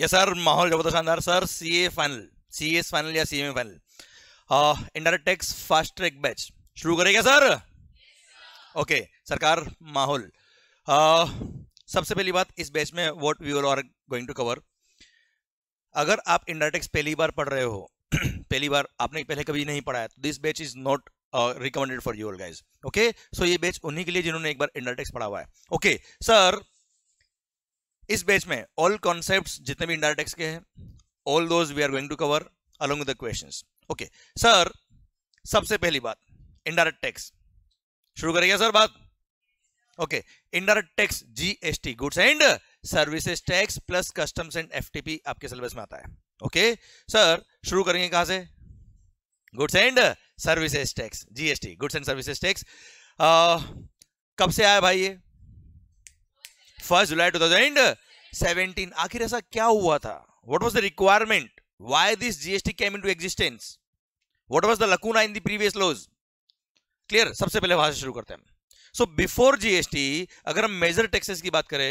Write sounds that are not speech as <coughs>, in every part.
Yes sir माहौल जबरदस्त शानदार sir C A final C S final या C M final indirect tax fast track batch शुरू करेगा सर ओके सरकार माहौल uh, सबसे पहली बात इस बैच में what we are going to cover अगर आप इंडायरेक्ट पहली बार पढ़ रहे हो <clears throat> पहली बार आपने पहले कभी नहीं पढ़ा है तो this batch is not recommended for your guys okay so ये बैच उन्हीं के लिए जिन्होंने एक बार टैक्स पढ़ा हुआ है ओके okay, सर इस बेच में ऑल कॉन्सेप्ट जितने भी इंडा टैक्स के हैं all those we are going to cover along the question okay sir सबसे पहली बात इंडायरेक्ट टैक्स शुरू करेंगे सर बात okay indirect tax GST goods and services tax plus customs and FTP आपके सिलेबस में आता है ओके okay? सर शुरू करेंगे कहां से goods and services tax GST goods and services tax कब से आया भाई ये फर्स्ट जुलाई टू थाउजेंड सेवेंटीन आखिर ऐसा क्या हुआ था what was the requirement why this GST came into existence what was the lacuna in the previous laws clear सबसे पहले वहां से शुरू करते हैं सो बिफोर जीएसटी अगर हम मेजर टैक्सेस की बात करें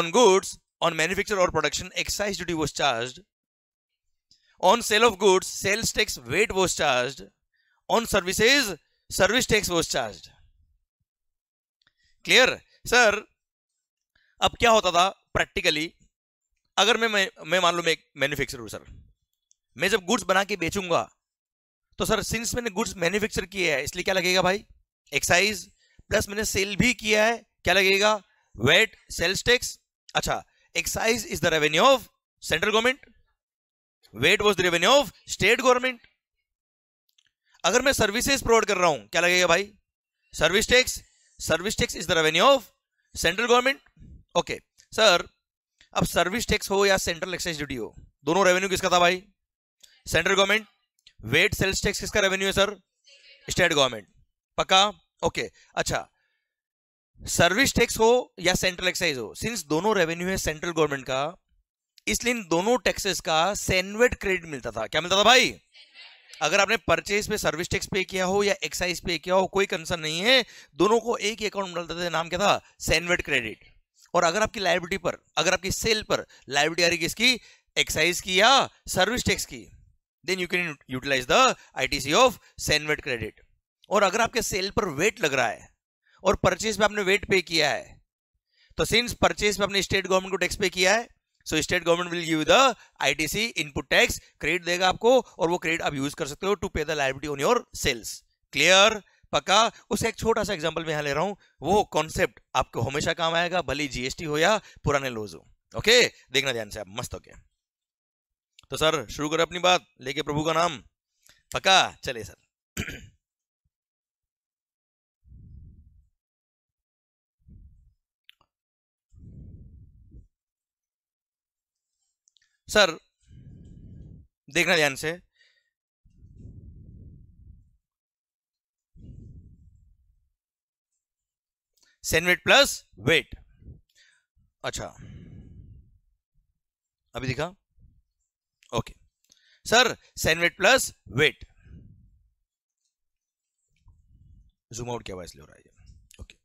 ऑन गुड्स ऑन मैन्युफैक्चर और production excise duty was charged on sale of goods sales tax VAT was charged on services service tax was charged clear sir अब क्या होता था प्रैक्टिकली अगर मैं मैं, मान लू मैं मैन्युफैक्चरर हूँ सर मैं जब गुड्स बना के बेचूंगा तो सर सिंस मैंने गुड्स मैन्युफैक्चर किए हैं इसलिए क्या लगेगा भाई एक्साइज प्लस मैंने सेल भी किया है क्या लगेगा वेट सेल्स टैक्स अच्छा excise is the revenue of central government VAT was the revenue of state government अगर मैं सर्विसेज प्रोवाइड कर रहा हूं क्या लगेगा भाई service tax service tax is the revenue of central government okay sir अब सर्विस टैक्स हो या सेंट्रल एक्साइज ड्यूटी हो दोनों रेवेन्यू किसका था भाई central government VAT sales tax किसका रेवेन्यू है सर स्टेट गवर्नमेंट पक्का ओके अच्छा सर्विस टैक्स हो या सेंट्रल एक्साइज हो सिंस दोनों रेवेन्यू है सेंट्रल गवर्नमेंट का इसलिए इन दोनों टैक्सेस का सेनवेट क्रेडिट मिलता था क्या मिलता था भाई अगर आपने परचेज पे सर्विस टैक्स पे किया हो या एक्साइज पे किया हो कोई कंसर्न नहीं है दोनों को एक ही अकाउंट मिलता था नाम क्या था सेनवेट क्रेडिट और अगर आपकी लाइबिलिटी पर अगर आपकी सेल पर लाइबिलिटी आ रही किसकी एक्साइज की या सर्विस टैक्स की then you can utilize the ITC of CENVAT credit और अगर आपके सेल पर वेट लग रहा है और परचेज पे आपने वेट पे किया है तो सिंस परचेज पे आपने स्टेट गवर्नमेंट को टैक्स पे किया है so state government will give the ITC input tax credit देगा आपको और वो क्रेडिट आप यूज कर सकते हो to pay the liability on your sales clear पका उसे एक छोटा सा एग्जाम्पल में यहां ले रहा हूं वो कॉन्सेप्ट आपको हमेशा काम आएगा भले जीएसटी हो या पुराने लोज हो ओके देखना ध्यान से आप मस्त हो गया तो सर शुरू करें अपनी बात लेके प्रभु का नाम पका चले सर सर देखना ध्यान से सेनवेट प्लस वेट अच्छा अभी दिखा okay sir CENVAT plus VAT zoom out क्या हुआ इसलिए हो रहा है ओके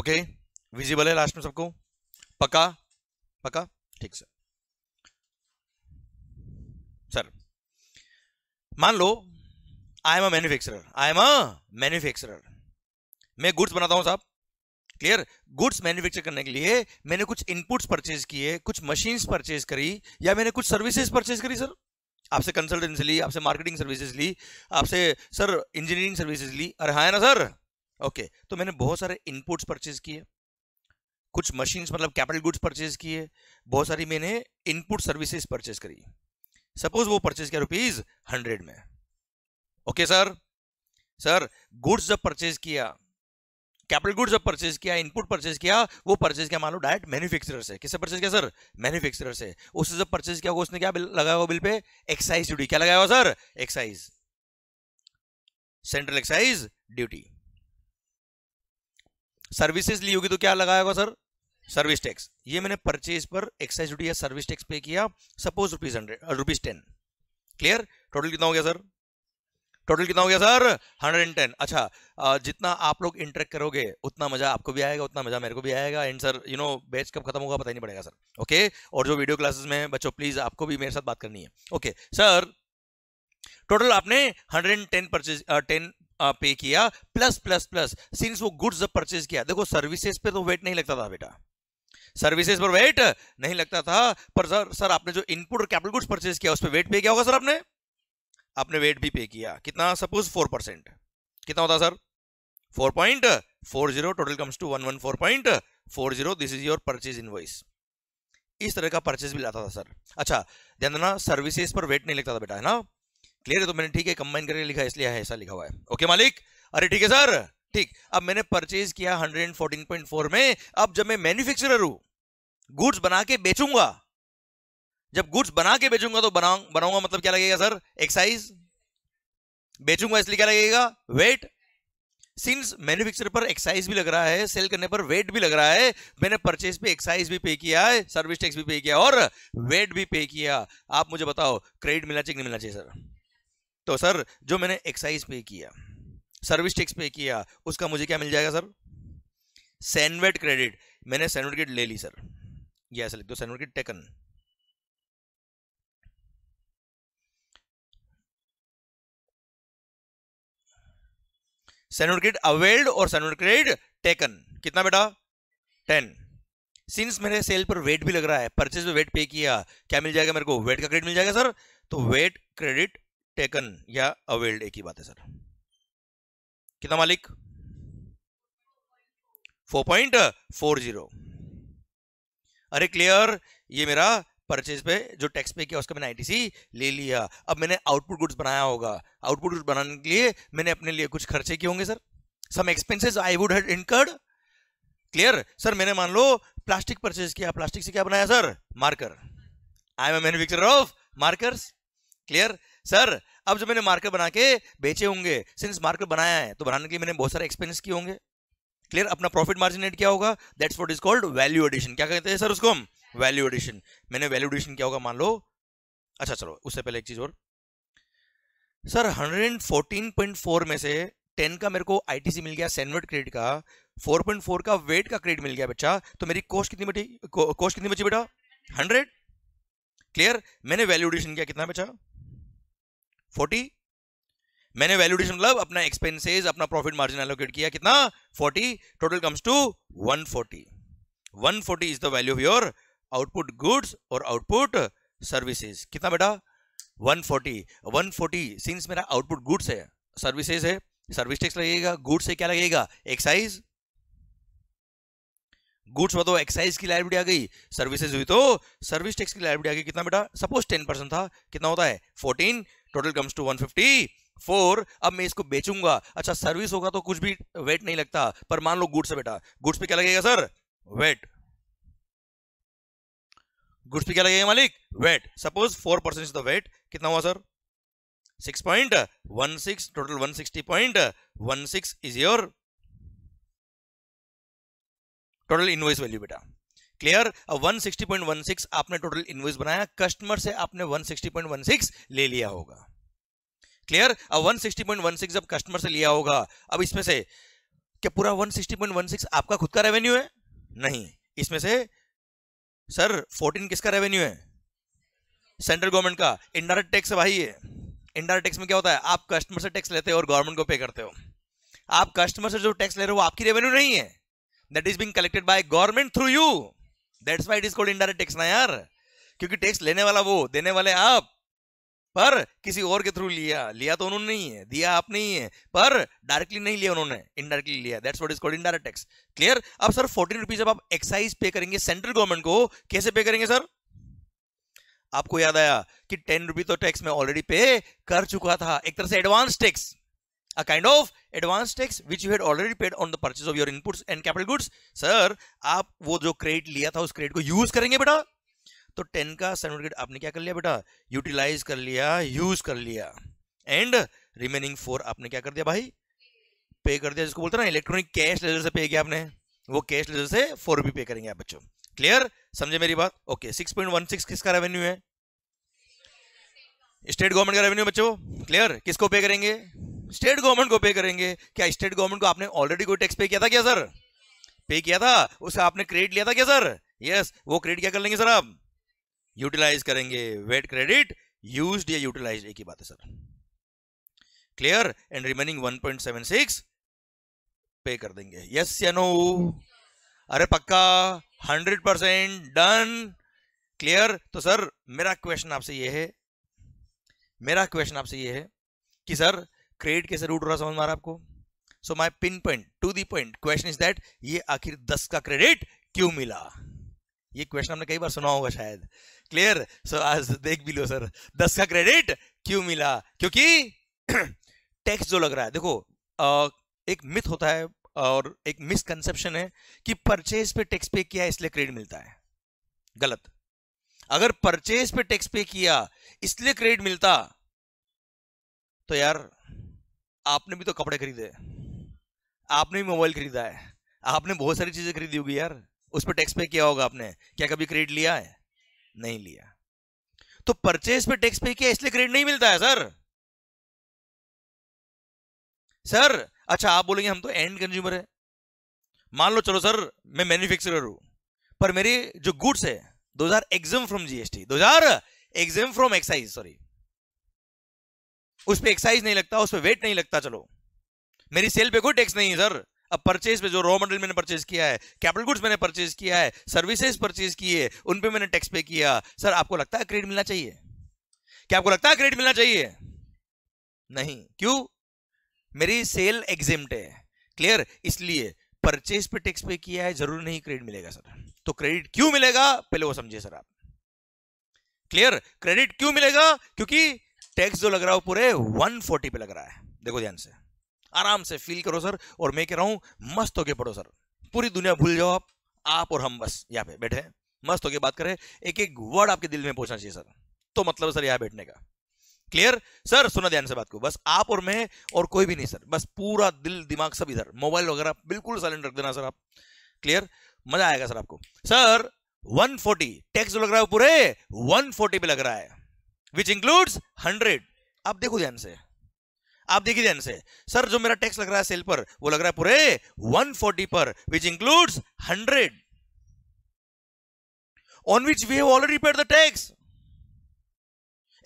ओके विजिबल है लास्ट में सबको पका पका ठीक सर मान लो I am a manufacturer I am a manufacturer मैं गुड्स बनाता हूं साहब क्लियर गुड्स मैन्युफैक्चर करने के लिए मैंने कुछ इनपुट्स परचेज किए कुछ मशीन्स परचेज करी या मैंने कुछ सर्विसेज परचेज करी सर आपसे कंसल्टेंसी ली आपसे मार्केटिंग सर्विसेज ली आपसे सर इंजीनियरिंग सर्विसेज ली अरे हाँ ना सर ओके okay, तो मैंने बहुत सारे इनपुट्स परचेज किए कुछ मशीन्स मतलब कैपिटल गुड्स परचेज किए बहुत सारी मैंने इनपुट सर्विसेज परचेज करी सपोज वो परचेज किया रुपीज हंड्रेड में ओके सर सर गुड्स जब परचेज किया कैपिटल गुड्स जब परचेज किया इनपुट परचेज किया वो परचेज किया मान लो डायरेक्ट मैन्युफैक्चरर से किससे परचेज किया सर मैन्युफैक्चरर से उससे जब परचेज किया उसने क्या लगाया हुआ बिल पे एक्साइज ड्यूटी क्या लगाया हुआ sir excise central excise duty services ली होगी तो क्या लगाया होगा सर सर्विस टैक्स ये मैंने परचेज पर एक्साइज ड्यूटी या सर्विस टैक्स पे किया suppose rupees hundred rupees ten clear total कितना हो गया सर टोटल कितना हो गया सर 110 अच्छा uh, जितना आप लोग इंटरेक्ट करोगे उतना मजा आपको भी आएगा उतना मजा मेरे को भी आएगा and sir you know batch कब खत्म होगा पता ही नहीं पड़ेगा सर ओके और जो वीडियो क्लासेस में बच्चों प्लीज आपको भी मेरे साथ बात करनी है ओके सर टोटल आपने 110 परचेज टेन पे किया प्लस प्लस प्लस सिंस वो गुड्स परचेज किया देखो सर्विसेज पे तो वेट नहीं लगता था बेटा सर्विसेज पर वेट नहीं लगता था पर सर सर आपने जो इनपुट और कैपिटल गुड्स परचेज किया उस पर वेट पे किया होगा सर आपने आपने वेट भी पे किया कितना सपोज फोर परसेंट कितना होता sir four point four zero total comes to one one four point four zero this is your purchase invoice इस तरह का परचेज भी लाता था सर अच्छा ध्यान देना सर्विसेज पर वेट नहीं लगता था बेटा है ना क्लियर है तो मैंने ठीक है कंबाइन करके लिखा इसलिए ऐसा लिखा हुआ है ओके मालिक अरे ठीक है सर ठीक अब मैंने परचेज किया 114.4 में अब जब मैं मैन्युफैक्चरर हूं गुड्स बना के बेचूंगा जब गुड्स बना के बेचूंगा तो बना बनाऊंगा मतलब क्या लगेगा सर एक्साइज बेचूंगा इसलिए क्या लगेगा वेट सिंस मैन्युफैक्चर पर एक्साइज भी लग रहा है सेल करने पर वेट भी लग रहा है मैंने परचेज पे एक्साइज भी पे किया है सर्विस टैक्स भी पे किया और वेट भी पे किया आप मुझे बताओ क्रेडिट मिलना चाहिए नहीं मिलना चाहिए सर तो सर जो मैंने एक्साइज पे किया सर्विस टैक्स पे किया उसका मुझे क्या मिल जाएगा सर सैनवेट क्रेडिट मैंने सैनवेट क्रेडिट ले ली सर यह ऐसा लिख दो CENVAT credit taken CENVAT credit availed और सैनवेट क्रेडिट टेकन कितना बेटा टेन सिंस मेरे सेल पर वेट भी लग रहा है परचेज पे वेट पे किया क्या मिल जाएगा मेरे को वेट का क्रेडिट मिल जाएगा सर तो वेट क्रेडिट टेकन या अवेल्ड एक ही बात है सर कितना मालिक फोर पॉइंट फोर जीरो अरे क्लियर ये मेरा परचेज पे जो टैक्स पे किया उसका मैंने आईटीसी ले लिया अब मैंने आउटपुट गुड्स बनाया होगा आउटपुट गुड्स बनाने के लिए मैंने अपने लिए कुछ खर्चे किए होंगे sir some expenses I would had incurred clear sir मैंने मान लो प्लास्टिक परचेज किया प्लास्टिक से क्या बनाया sir marker I am manufacturer of markers clear sir अब जो मैंने मार्केट बना के बेचे होंगे सिंस मार्केट बनाया है तो बनाने के लिए मैंने बहुत सारे एक्सपेंस किए होंगे क्लियर अपना प्रॉफिट मार्जिन एड क्या होगा that's what is called value addition क्या कहते हैं सर उसको हम वैल्यू एडिशन मैंने वैल्यू एडिशन क्या होगा मान लो अच्छा चलो उससे पहले एक चीज और सर 114.4 में से 10 का मेरे को आई मिल गया सैनवर्ड क्रेडिट का 4.4 का वेट का क्रेडिट मिल गया बच्चा तो मेरी कोस्ट कितनी बची को, कोस्ट कितनी बची बेटा 100 क्लियर मैंने वैल्यू एडिशन किया कितना बचा फोर्टी मैंने वैल्यूडेशन मतलब अपना एक्सपेंसेस अपना प्रॉफिट मार्जिन एलोकेट किया कितना forty total comes to one forty one forty is the value of your output goods और आउटपुट सर्विसेज कितना बेटा one forty one forty since मेरा आउटपुट गुड्स है सर्विसेज है सर्विस टैक्स लगेगा गुड्स से क्या लगेगा एक्साइज गुड्स में तो एक्साइज की लाइब्रेटी आ गई सर्विसेज हुई तो सर्विस टैक्स की लाइब्रेटी आ गई कितना बेटा सपोज टेन परसेंट था कितना होता है fourteen total comes to fifty four अब मैं इसको बेचूंगा अच्छा सर्विस होगा तो कुछ भी वेट नहीं लगता पर मान लो गुड्स बेटा गुड्स पे क्या लगेगा सर वेट गुड्स पे क्या लगेगा मालिक VAT suppose four percent is the VAT कितना हुआ sir six point one six total one sixty point one six is your total invoice value बेटा क्लियर अब 160.16 आपने टोटल इनवॉइस बनाया कस्टमर से आपने 160.16 ले लिया होगा क्लियर अब 160.16 जब कस्टमर से लिया होगा अब इसमें से क्या पूरा 160.16 आपका खुद का रेवेन्यू है नहीं इसमें से सर 14 किसका रेवेन्यू है सेंट्रल गवर्नमेंट का इनडायरेक्ट टैक्स भाई है इनडायरेक्ट टैक्स में क्या होता है आप कस्टमर से टैक्स लेते हो और गवर्नमेंट को पे करते हो आप कस्टमर से जो टैक्स ले रहे हो वो आपकी रेवेन्यू नहीं है that is being collected by government through you that's why it is called indirect tax ना यार क्योंकि टैक्स लेने वाला वो देने वाले आप पर किसी और के थ्रू लिया लिया तो उन्होंने नहीं है दिया आप नहीं है पर डायरेक्टली नहीं लिया उन्होंने इनडायरेक्टली लिया that's what is called indirect tax clear अब सर फोर्टीन रुपीज जब आप एक्साइज पे करेंगे सेंट्रल गवर्नमेंट को कैसे पे करेंगे सर आपको याद आया कि टेन रुपी तो टैक्स में ऑलरेडी पे कर चुका था एक तरह से advance tax a kind of advance tax which you had already paid on the purchase of your inputs and capital goods sir aap wo jo credit liya tha us credit ko use karenge beta to 10 ka certificate aapne kya kar liya beta utilize kar liya use kar liya and remaining 4 aapne kya kar diya bhai pay kar diya jisko bolte na electronic cash ledger se pay kiya aapne वो cash ledger से four rupee pay करेंगे आप बच्चों clear समझे मेरी बात okay six point one six किसका revenue है स्टेट गवर्नमेंट का रेवेन्यू बच्चों क्लियर किसको पे करेंगे स्टेट गवर्नमेंट को पे करेंगे क्या स्टेट गवर्नमेंट को आपने ऑलरेडी कोई टैक्स पे किया था क्या सर पे किया था उसे आपने क्रेडिट लिया था क्या सर यस yes, वो क्रेडिट क्या कर लेंगे सर आप यूटिलाइज करेंगे वेट क्रेडिट यूज या यूटिलाइज एक ही बात है सर क्लियर एंड रिमेनिंग 1.76 पे कर देंगे यस या नो अरे पक्का 100 परसेंट डन क्लियर तो सर मेरा क्वेश्चन आपसे ये है मेरा क्वेश्चन आपसे ये है कि सर क्रेडिट कैसे रूट हो रहा समझ मारा आपको so my pin point to the point question is that ये आखिर दस का क्रेडिट क्यों मिला ये क्वेश्चन हमने कई बार सुना होगा शायद क्लियर सो so, आज देख भी लो सर दस का क्रेडिट क्यों मिला क्योंकि टैक्स <clears throat> जो लग रहा है देखो आ, एक मिथ होता है और एक मिसकंसेप्शन है कि परचेज पे टैक्स पे किया इसलिए क्रेडिट मिलता है गलत अगर परचेज पे टैक्स पे किया इसलिए क्रेडिट मिलता तो यार आपने भी तो कपड़े खरीदे आपने भी मोबाइल खरीदा है आपने बहुत सारी चीजें खरीदी होगी यार उस पर टैक्स पे किया होगा आपने क्या कभी क्रेडिट लिया है नहीं लिया तो परचेज पे टैक्स पे किया इसलिए क्रेडिट नहीं मिलता है सर सर अच्छा आप बोलेंगे हम तो एंड कंज्यूमर है मान लो चलो सर मैं मैन्युफैक्चरर हूं पर मेरी जो गुड्स है दो हजार एग्जाम फ्रॉम जीएसटी दो हजार एग्जाम फ्रॉम एक्साइज सॉरी उस पर एक्साइज नहीं लगता उस पर वेट नहीं लगता चलो मेरी सेल पे कोई टैक्स नहीं है सर अब परचेज पे जो रॉ मटेरियल मैंने परचेज किया है कैपिटल गुड्स मैंने परचेज किया है सर्विसेज परचेज किए उन पे मैंने टैक्स पे किया सर आपको लगता है क्रेडिट मिलना चाहिए क्या आपको लगता है क्रेडिट मिलना चाहिए नहीं क्यों मेरी सेल एग्जिम्ट है क्लियर इसलिए परचेज पे टैक्स पे किया है जरूर नहीं क्रेडिट मिलेगा सर तो क्रेडिट क्यों मिलेगा पहले वो समझिए सर आप क्लियर क्रेडिट क्यों मिलेगा क्योंकि टैक्स जो लग रहा है पूरे 140 पे लग रहा है देखो ध्यान से आराम से फील करो सर और मैं कह रहा हूं मस्त होके पढ़ो सर पूरी दुनिया भूल जाओ आप आप और हम बस यहाँ पे बैठे मस्त होके बात करें एक एक वर्ड आपके दिल में पहुंचना चाहिए सर तो मतलब सर यहाँ बैठने का क्लियर सर सुना ध्यान से बात को बस आप और मैं और कोई भी नहीं सर बस पूरा दिल दिमाग सब इधर मोबाइल वगैरह बिल्कुल साइलेंट रख देना सर आप क्लियर मजा आएगा सर आपको सर 140 टैक्स लग रहा है पूरे 140 पे लग रहा है विच इंक्लूड्स हंड्रेड आप देखो ध्यान से आप देखिए ध्यान से सर जो मेरा टैक्स लग रहा है सेल पर वो लग रहा है पूरे 140 पर which includes 100 on which we have already paid the tax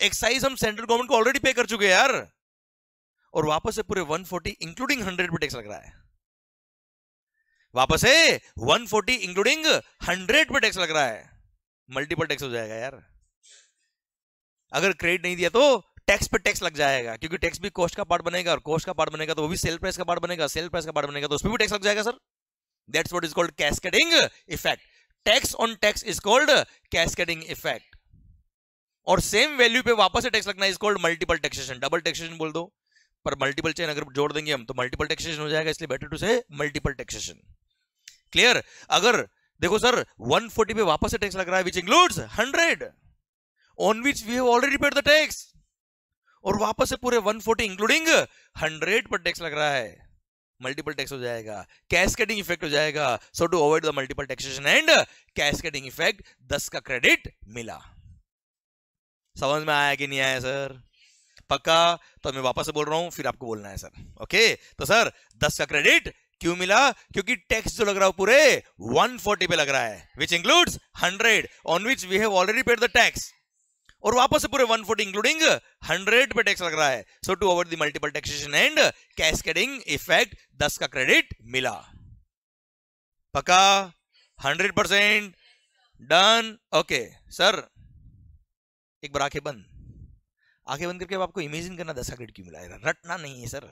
excise हम सेंट्रल गवर्नमेंट को ऑलरेडी पे कर चुके हैं यार और वापस से पूरे 140 इंक्लूडिंग 100 पे टैक्स लग रहा है वापस से 140 इंक्लूडिंग 100 पे टैक्स लग रहा है मल्टीपल टैक्स हो जाएगा यार अगर क्रेडिट नहीं दिया तो टैक्स पर टैक्स लग जाएगा क्योंकि टैक्स भी कॉस्ट का पार्ट बनेगा और कॉस्ट का पार्ट बनेगा तो वो भी सेल प्राइस का पार्ट बनेगा सेल प्राइस का पार्ट बनेगा तो उसमें भी टैक्स लग जाएगा sir that's what is called cascading effect tax on tax is called cascading effect और सेम वैल्यू पे वापस से टैक्स लगना is called multiple taxation double taxation बोल दो पर मल्टीपल चेन अगर जोड़ देंगे हम तो मल्टीपल टैक्सेशन हो जाएगा इसलिए बेटर टू से मल्टीपल टैक्सेशन क्लियर अगर देखो सर 140 पे वापस से टैक्स लग रहा है which includes 100 on which we have already paid the tax और वापस से पूरे 140 इंक्लूडिंग 100 पर टैक्स लग रहा है मल्टीपल टैक्स हो जाएगा कैस्केडिंग इफेक्ट हो जाएगा so to avoid the multiple taxation and cascading effect 10 का क्रेडिट मिला समझ में आया कि नहीं आया सर पक्का तो मैं वापस से बोल रहा हूं फिर आपको बोलना है सर ओके तो सर दस का क्रेडिट क्यों मिला क्योंकि टैक्स जो लग रहा है पूरे 140 पे लग रहा है which includes 100 on which we have already paid the tax और वापस से पूरे 140 इंक्लूडिंग 100 पे टैक्स लग रहा है so to over the multiple taxation and cascading effect 10 का क्रेडिट मिला पका 100 परसेंट डन ओके सर एक बार आंखें बंद आंखें बंद करके आपको इमेजिन करना दस क्रेडिट क्यों मिला है रटना नहीं है सर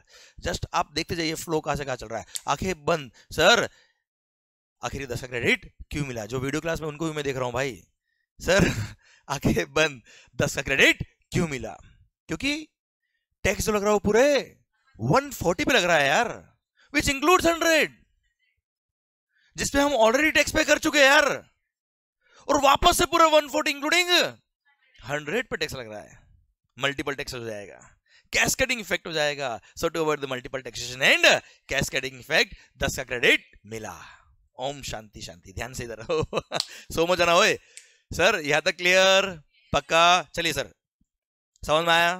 जस्ट आप देखते जाइए फ्लो कहा से कहा चल रहा है आंखें बंद सर आखिर दस क्रेडिट क्यों मिला जो वीडियो क्लास में उनको भी मैं देख रहा हूं भाई सर आगे बंद दस का क्रेडिट क्यों मिला क्योंकि टैक्स जो लग रहा है पूरे 140 पे लग रहा है यार विच इंक्लूड हंड्रेड जिसपे हम ऑलरेडी टैक्स पे कर चुके हैं यार और वापस से वन 140 इंक्लूडिंग 100 पे टैक्स लग रहा है मल्टीपल टैक्स हो जाएगा कैस्केडिंग इफेक्ट हो जाएगा so to avoid the multiple taxation and cascading effect दस का क्रेडिट मिला ओम शांति शांति ध्यान से इधर हो <laughs> सो मच जाना होए सर यहां तक क्लियर पक्का चलिए सर समझ में आया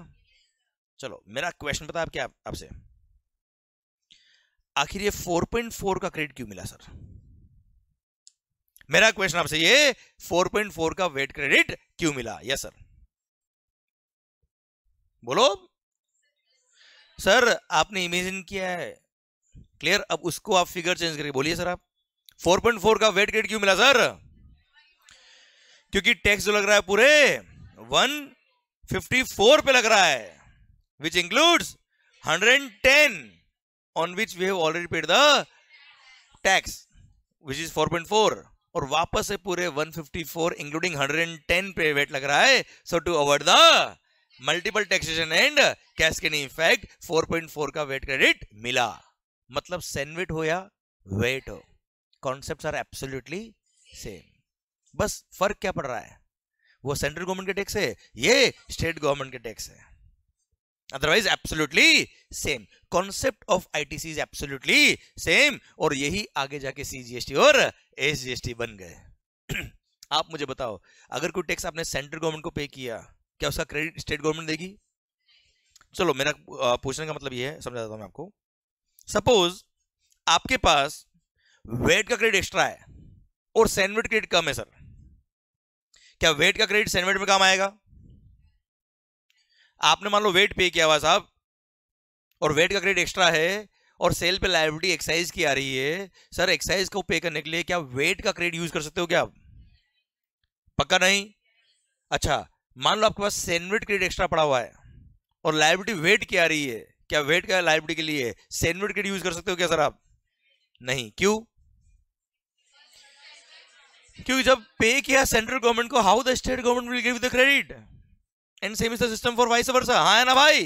चलो मेरा क्वेश्चन पता आप आपके आपसे आखिर ये 4.4 का क्रेडिट क्यों मिला सर मेरा क्वेश्चन आपसे ये 4.4 का वेट क्रेडिट क्यों मिला यस सर बोलो सर आपने इमेजिन किया है क्लियर अब उसको आप फिगर चेंज करके बोलिए सर आप 4.4 का वेट क्रेडिट क्यों मिला सर क्योंकि टैक्स जो लग रहा है पूरे 154 पे लग रहा है which includes 110 on which we have already paid the tax which is 4.4 और वापस से पूरे 154 इंक्लूडिंग 110 पे वेट लग रहा है so to avoid the multiple taxation and cascading effect 4.4 का वेट क्रेडिट मिला मतलब सैंडविट हो या वेट हो कॉन्सेप्ट आर एब्सोल्यूटली सेम बस फर्क क्या पड़ रहा है वो सेंट्रल गवर्नमेंट के टैक्स है ये स्टेट गवर्नमेंट के टैक्स है otherwise absolutely same concept of ITC is absolutely same और यही आगे जाके सीजीएसटी और एसजीएसटी बन गए <clears throat> आप मुझे बताओ अगर कोई टैक्स आपने सेंट्रल गवर्नमेंट को पे किया क्या उसका क्रेडिट स्टेट गवर्नमेंट देगी चलो मेरा पूछने का मतलब यह है समझाता हूं मैं आपको सपोज आपके पास वेट का क्रेडिट एक्स्ट्रा है और सैंडविट क्रेडिट कम है सर क्या वेट का क्रेडिट सेनवेट में काम आएगा आपने मान लो वेट पे किया हुआ साहब और वेट का क्रेडिट एक्स्ट्रा है और सेल पे लाइबिलिटी एक्साइज की आ रही है सर एक्साइज को पे करने के लिए क्या वेट का क्रेडिट यूज कर सकते हो क्या आप पक्का नहीं अच्छा मान लो आपके पास सेनवेट क्रेडिट एक्स्ट्रा पड़ा हुआ है और लाइबिलिटी वेट की आ रही है क्या वेट का लाइबिलिटी के लिए सेनवेट क्रेडिट यूज कर सकते हो क्या सर आप नहीं क्यों क्योंकि जब पे किया सेंट्रल गवर्नमेंट को how the state government will give the credit and same is the system for vice versa हाँ है ना भाई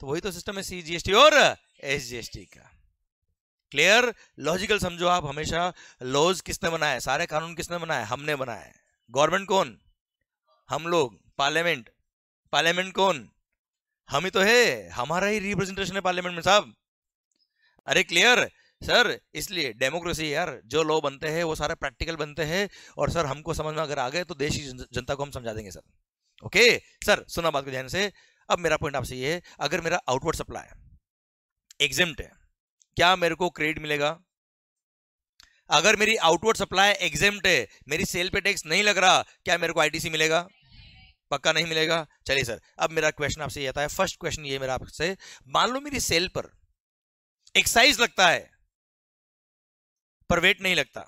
तो वही तो सिस्टम है सीजीएसटी और एसजीएसटी का क्लियर लॉजिकल समझो आप हमेशा लॉज किसने बनाए सारे कानून किसने बनाए हमने बनाए गवर्नमेंट कौन हम लोग पार्लियामेंट पार्लियामेंट कौन हम ही तो है हमारा ही रिप्रेजेंटेशन है पार्लियामेंट में साहब अरे क्लियर सर इसलिए डेमोक्रेसी यार जो लॉ बनते हैं वो सारे प्रैक्टिकल बनते हैं और सर हमको समझ में अगर आ गए तो देश की जनता को हम समझा देंगे सर ओके सर सुना बात को ध्यान से अब मेरा पॉइंट आपसे ये है अगर मेरा आउटवर्ड सप्लाई एग्जिम्ट है क्या मेरे को क्रेडिट मिलेगा अगर मेरी आउटवर्ड सप्लाई एग्जिम्ट है मेरी सेल पे टैक्स नहीं लग रहा क्या मेरे को आईटीसी मिलेगा पक्का नहीं मिलेगा चलिए सर अब मेरा क्वेश्चन आपसे ये आता है फर्स्ट क्वेश्चन ये मेरा आपसे मान लो मेरी सेल पर एक्साइज लगता है पर वेट नहीं लगता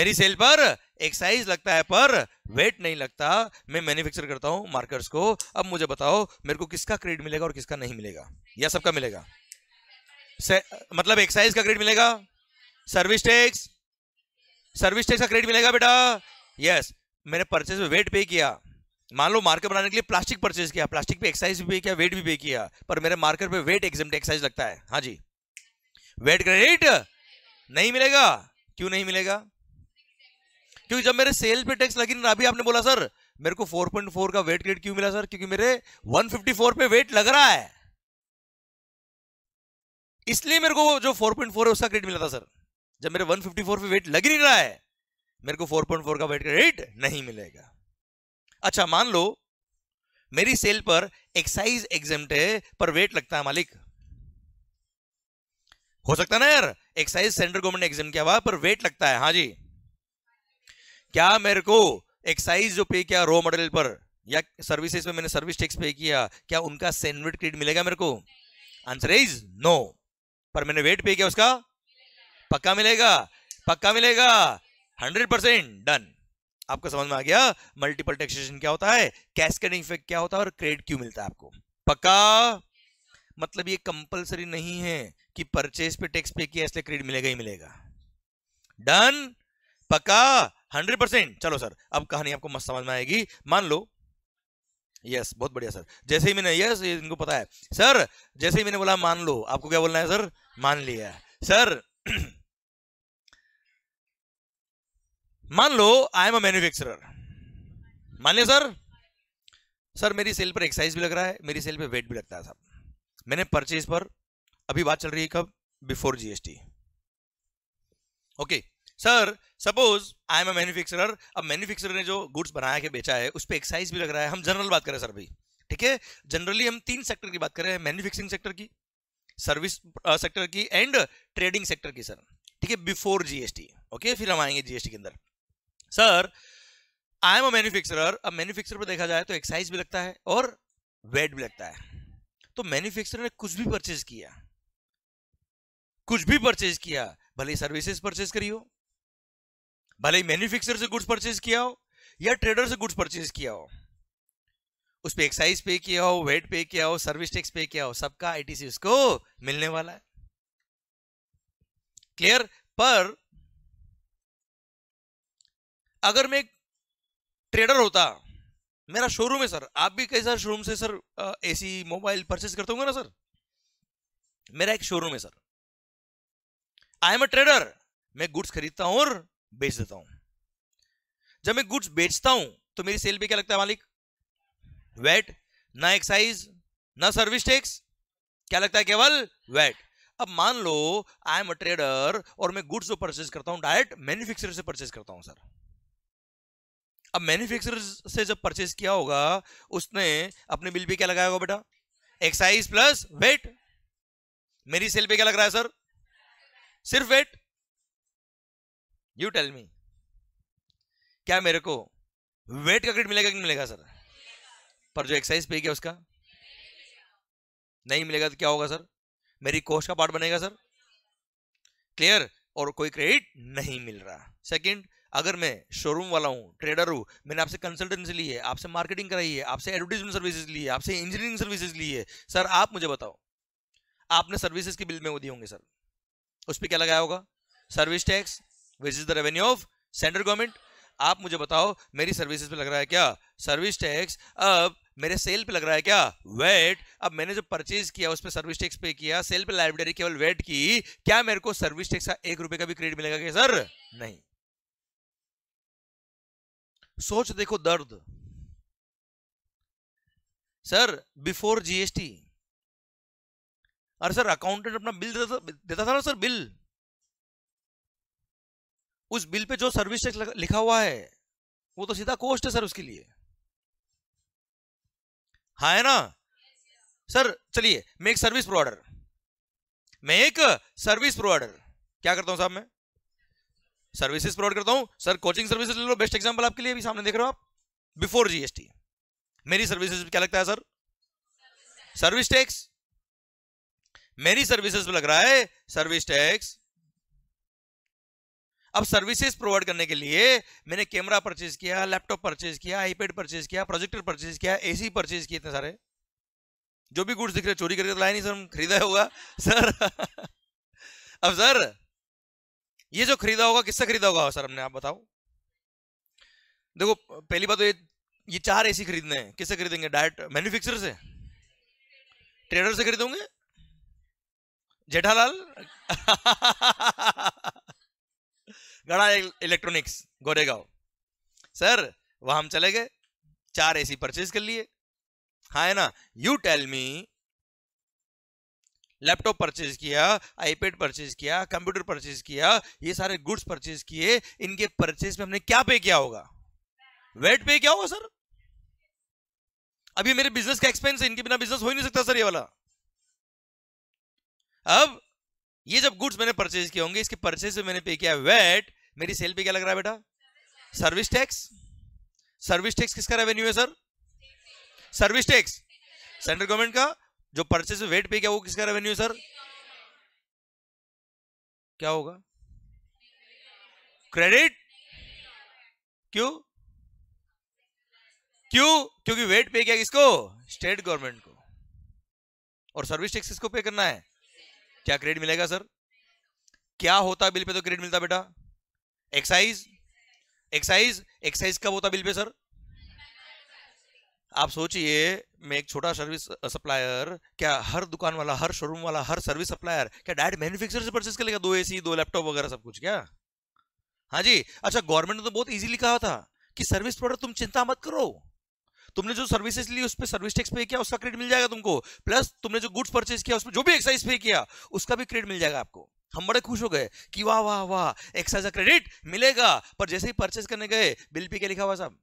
मेरी सेल पर एक्साइज लगता है पर वेट नहीं लगता मैं मैन्युफैक्चर करता हूं मार्कर्स को अब मुझे बताओ मेरे को किसका क्रेडिट मिलेगा और किसका नहीं मिलेगा या सबका मिलेगा से, मतलब साइज का क्रेडिट मिलेगा सर्विस टैक्स सर्विस टैक्स का क्रेडिट मिलेगा बेटा यस मैंने परचेज में वेट पे किया मान लो मार्कर बनाने के लिए प्लास्टिक परचेज किया प्लास्टिक पे एक्साइज भी पे किया वेट भी पे किया पर मेरे मार्कर पे वेट एग्जाम एक्साइज लगता है हाँ जी वेट क्रेडिट नहीं मिलेगा क्यों नहीं मिलेगा क्योंकि जब मेरे सेल पे टैक्स लगी अभी आपने बोला सर मेरे को 4.4 का वेट ग्रेड क्यों मिला सर क्योंकि मेरे 154 पे वेट लग रहा है इसलिए मेरे को जो 4.4 है उसका क्रेडिट मिला था सर जब मेरे 154 पे वेट लग ही नहीं रहा है मेरे को 4.4 का वेट क्रेडिट नहीं मिलेगा अच्छा मान लो मेरी सेल पर एक्साइज एग्जाम है पर वेट लगता है मालिक हो सकता ना यार एक्साइज सेंट्रल गवर्नमेंट ने एग्जाम किया हुआ पर वेट लगता है हाँ जी क्या मेरे को एक्साइज जो पे किया रॉ मॉडल पर या सर्विसेज में मैंने सर्विस टैक्स पे किया क्या उनका सैंडविच क्रेडिट मिलेगा मेरे को आंसर इज नो पर मैंने वेट पे किया उसका पक्का मिलेगा पक्का मिलेगा हंड्रेड परसेंट डन आपको समझ में आ गया मल्टीपल टैक्सेशन क्या होता है कैस्केडिंग इफेक्ट क्या होता है और क्रेडिट क्यों मिलता है आपको पक्का मतलब ये कंपलसरी नहीं है कि परचेज पे टैक्स पे किया इसलिए क्रेडिट मिलेगा ही मिलेगा डन पक्का हंड्रेड परसेंट चलो सर अब कहानी आपको मस्त समझ में आएगी मान लो यस बहुत बढ़िया सर जैसे ही मैंने यस इनको पता है सर जैसे ही मैंने बोला मान लो आपको क्या बोलना है सर मान लिया सर <clears throat> मान लो आई एम अ मैन्युफैक्चरर मान लिया सर सर मेरी सेल पर एक्सरसाइज भी लग रहा है मेरी सेल पर वेट भी लगता है साहब मैंने परचेज पर अभी बात चल रही है कब before GST okay sir suppose I am a manufacturer अब मैन्युफैक्चरर ने जो गुड्स बनाया के बेचा है उस पर एक्साइज भी लग रहा है हम जनरल बात करें सर भाई ठीक है जनरली हम तीन सेक्टर की बात कर रहे हैं मैन्युफैक्चरिंग सेक्टर की सर्विस सेक्टर की एंड ट्रेडिंग सेक्टर की सर ठीक है बिफोर जीएसटी ओके फिर हम आएंगे जीएसटी के अंदर sir I am a manufacturer अब मैन्युफैक्चरर पर देखा जाए तो एक्साइज भी लगता है और वेट भी लगता है तो मैन्युफैक्चरर ने कुछ भी परचेज किया कुछ भी परचेज किया भले सर्विसेज परचेज करी हो भले मैन्युफैक्चरर से गुड्स परचेज किया हो या ट्रेडर से गुड्स परचेज किया हो उस पर एक्साइज पे किया हो वेट पे किया हो सर्विस टैक्स पे किया हो सबका आईटीसी उसको मिलने वाला है क्लियर पर अगर मैं ट्रेडर होता मेरा शोरूम है सर आप भी कई सारे शोरूम से सर एसी मोबाइल परचेस करते होंगे ना सर मेरा एक शोरूम है sir I am a trader मैं गुड्स खरीदता हूं और बेच देता हूं जब मैं गुड्स बेचता हूं तो मेरी सेल पे क्या लगता है मालिक वेट ना एक्साइज ना सर्विस टैक्स क्या लगता है केवल वेट अब मान लो आई एम अ ट्रेडर और मैं गुड्स जो परचेज करता हूं डायरेक्ट मैन्युफैक्चरर से परचेज करता हूं सर अब मैन्युफैक्चरर से जब परचेज किया होगा उसने अपने बिल पे क्या लगाया होगा बेटा एक्साइज प्लस वेट मेरी सेल पे क्या लग रहा है सर सिर्फ वेट यू टेल मी क्या मेरे को वेट का क्रेडिट मिलेगा कि मिलेगा सर पर जो एक्साइज पे किया उसका नहीं मिलेगा तो क्या होगा सर मेरी कोस्ट का पार्ट बनेगा सर क्लियर और कोई क्रेडिट नहीं मिल रहा सेकंड अगर मैं शोरूम वाला हूँ ट्रेडर हूँ मैंने आपसे कंसल्टेंसी ली है आपसे मार्केटिंग कराई है आपसे एडवर्टीजमेंट सर्विसेज ली है आपसे इंजीनियरिंग सर्विसेज ली है सर आप मुझे बताओ आपने सर्विसेज के बिल में वो दिए होंगे सर उस पर क्या लगाया होगा service tax which is the revenue of central government आप मुझे बताओ मेरी सर्विसेज पे लग रहा है क्या सर्विस टैक्स अब मेरे सेल पे लग रहा है क्या वेट अब मैंने जो परचेज किया उस पर सर्विस टैक्स पे किया सेल पे लाइब्रेरी केवल वेट की क्या मेरे को सर्विस टैक्स का एक रुपए का भी क्रेडिट मिलेगा क्या सर नहीं सोच देखो दर्द सर बिफोर जीएसटी अरे सर अकाउंटेंट अपना बिल देता देता था ना सर बिल उस बिल पे जो सर्विस टैक्स लिखा हुआ है वो तो सीधा कोस्ट है सर उसके लिए हाँ है ना सर चलिए मैं एक सर्विस प्रोवाइडर मैं एक सर्विस प्रोवाइडर क्या करता हूं साहब मैं सर्विसेज प्रोवाइड करता हूं सर कोचिंग सर्विसेज ले लो बेस्ट एग्जांपल आपके लिए भी सामने देख रहे हो आप बिफोर जीएसटी मेरी सर्विसेज क्या लगता है सर सर्विस टैक्स मेरी सर्विसेज लग रहा है सर्विस टैक्स अब सर्विसेज प्रोवाइड करने के लिए मैंने कैमरा परचेज किया लैपटॉप परचेज किया आईपैड परचेज किया प्रोजेक्टर परचेज किया एसी परचेज किए इतने सारे जो भी गुड्स दिख रहे चोरी करके तो लाया नहीं सर हम खरीदा होगा सर <laughs> अब सर ये जो खरीदा होगा किससे खरीदा होगा सर हमने आप बताओ देखो पहली बात तो ये ये चार एसी खरीदने हैं किससे खरीदेंगे डायरेक्ट मैन्युफैक्चरर से ट्रेडर से खरीदोगे जेठालाल <laughs> गड़ा इलेक्ट्रॉनिक्स गोरेगा सर वहां हम चले गए चार सी परचेज कर लिए हाँ है ना you tell me laptop purchase किया आईपैड परचेज किया कंप्यूटर परचेज किया ये सारे गुड्स परचेज किए इनके परचेज में हमने क्या पे किया होगा वेट पे क्या होगा सर अभी मेरे बिजनेस का एक्सपेंस है इनके बिना बिजनेस हो ही नहीं सकता सर ये वाला अब ये जब गुड्स मैंने परचेज किए होंगे इसके परचेज में मैंने पे किया वेट मेरी सेल पे क्या लग रहा है बेटा सर्विस टैक्स सर्विस टैक्स किसका रेवेन्यू है sir service tax central government का जो परचेज वेट पे क्या वो किसका रेवेन्यू सर क्या होगा क्रेडिट क्यों क्यों क्योंकि वेट पे क्या किसको स्टेट गवर्नमेंट को और सर्विस टैक्स किसको पे करना है क्या क्रेडिट मिलेगा सर क्या होता बिल पे तो क्रेडिट मिलता बेटा एक्साइज एक्साइज एक्साइज कब होता बिल पे सर आप सोचिए मैं एक छोटा सर्विस सप्लायर क्या हर दुकान वाला हर शोरूम वाला हर सर्विस सप्लायर क्या डायरेक्ट मैन्युफैक्चरर से परचेस कर लेगा दो एसी दो लैपटॉप वगैरह सब कुछ क्या हाँ जी अच्छा गवर्नमेंट ने तो बहुत इजीली कहा था कि सर्विस प्रोडक्ट तुम चिंता मत करो तुमने जो सर्विसेज ली उस पर सर्विस टैक्स पे किया उसका क्रेडिट मिल जाएगा तुमको प्लस तुमने जो गुड्स परचेज किया उसमें जो भी एक्साइज पे किया उसका भी क्रेडिट मिल जाएगा आपको हम बड़े खुश हो गए कि वाह वाह वाह एक्साइज का क्रेडिट मिलेगा पर जैसे ही परचेज करने गए बिल पे क्या लिखा हुआ साहब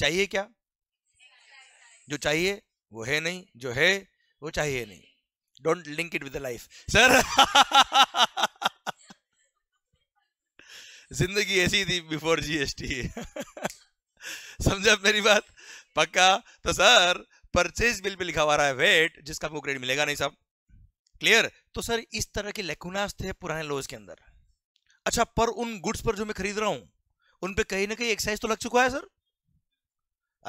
चाहिए क्या जो चाहिए वो है नहीं जो है वो चाहिए नहीं don't link it with life sir जिंदगी ऐसी थी बिफोर जीएसटी समझा मेरी बात पक्का तो सर परचेज बिल पे लिखा हुआ रहा है वेट जिसका आपको क्रेडिट मिलेगा नहीं साहब क्लियर तो सर इस तरह के लेकुनास थे पुराने लॉज के अंदर अच्छा पर उन गुड्स पर जो मैं खरीद रहा हूं उन पे कहीं ना कहीं एक्साइज तो लग चुका है सर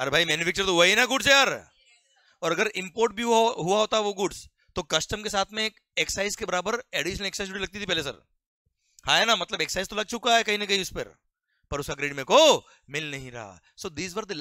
अरे भाई मैन्युफैक्चर तो वही ना गुड्स यार और अगर इंपोर्ट भी हुआ, हुआ होता वो गुड्स तो कस्टम के साथ में एक एक्साइज के बराबर एडिशनल एक्साइज ड्यूटी लगती थी पहले सर हाँ है ना मतलब एक्साइज तो लग चुका है कहीं ना कहीं उस पर पर उसका ग्रेड मेरे को मिल नहीं रहा so these were the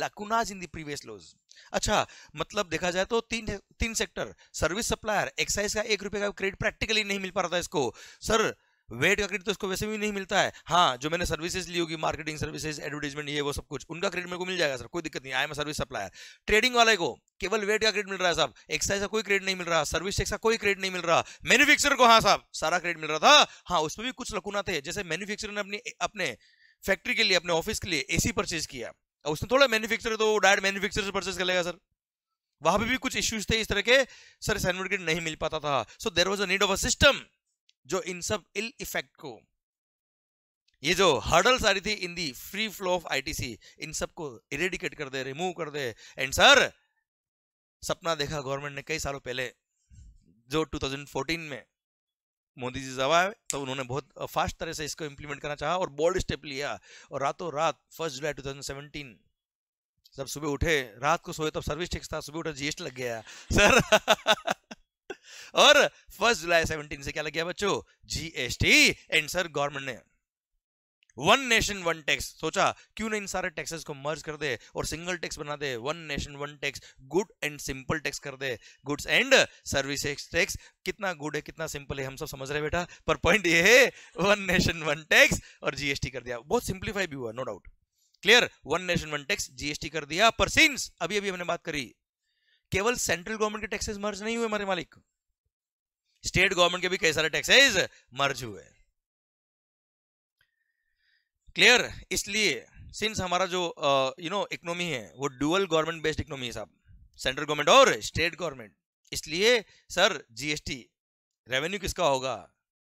in the previous laws अच्छा मतलब देखा जाए तो तीन तीन सेक्टर सर्विस सप्लायर एक्साइज का एक रुपए का क्रेडिट प्रैक्टिकली नहीं मिल पा रहा था इसको सर वेट का क्रेडिट तो उसको वैसे भी नहीं मिलता है हाँ जो मैंने सर्विसेज ली होगी मार्केटिंग सर्विसेज एडवर्टीजमेंट ये वो सब कुछ उनका क्रेडिट मेरे को मिल जाएगा सर कोई दिक्कत नहीं I am service supplier trading वाले को केवल वेट का क्रेडिट मिल रहा है साहब एक्साइज का कोई क्रेडिट नहीं मिल रहा सर्विस टेक्स का कोई क्रेडिट नहीं मिल रहा मैन्युफैक्चर को हाँ साहब सारा क्रेडिट मिल रहा था हाँ उसमें भी कुछ लकुना थे जैसे मैन्युफैक्चर ने अपनी अपने फैक्ट्री के लिए अपने ऑफिस के लिए सी परचेज किया उसने थोड़ा मैन्युफैक्चर तो डायरेक्ट मैन्युफैक्चर से परचेज कर लेगा सर वहां पर भी कुछ इश्यूज थे इस तरह के सर असाइनमेंट नहीं मिल पाता था so there was a need of a system जो इन सब इल इफेक्ट को ये जो हर्डल्स आ रही थी in the free flow of ITC इन सब को इरेडिकेट कर दे रिमूव कर दे एंड सर सपना देखा गवर्नमेंट ने कई सालों पहले जो 2014 में मोदी जी जब आए तो उन्होंने बहुत फास्ट तरह से इसको इंप्लीमेंट करना चाहा और बोल्ड स्टेप लिया और रातों रात फर्स्ट जुलाई 2017 जब सुबह उठे रात को सोए तब सर्विस टैक्स था सुबह उठा जीएसटी लग गया सर और फर्स्ट जुलाई सेवनटीन से क्या लग गया बच्चों जीएसटी एंसर गवर्नमेंट ने वन नेशन वन टैक्स सोचा क्यों ना इन सारे टैक्सेस को मर्ज कर दे और सिंगल टैक्स बना दे one nation one tax good and simple tax कर दे गुड्स एंड सर्विस टैक्स कितना गुड है कितना सिंपल है हम सब समझ रहे बेटा पर पॉइंट ये है वन नेशन वन टैक्स और जीएसटी कर दिया बहुत सिंप्लीफाई भी हुआ no doubt clear one nation one tax GST कर दिया पर सिंस अभी अभी हमने बात करी केवल सेंट्रल गवर्नमेंट के टैक्सेस मर्ज नहीं हुए हमारे मालिक स्टेट गवर्नमेंट के भी कई सारे टैक्सेस मर्ज हुए क्लियर इसलिए सिंस हमारा जो यू नो इकोनॉमी है वो ड्यूअल गवर्नमेंट बेस्ड इकोनॉमी है साहब सेंट्रल गवर्नमेंट और स्टेट गवर्नमेंट इसलिए सर जीएसटी रेवेन्यू किसका होगा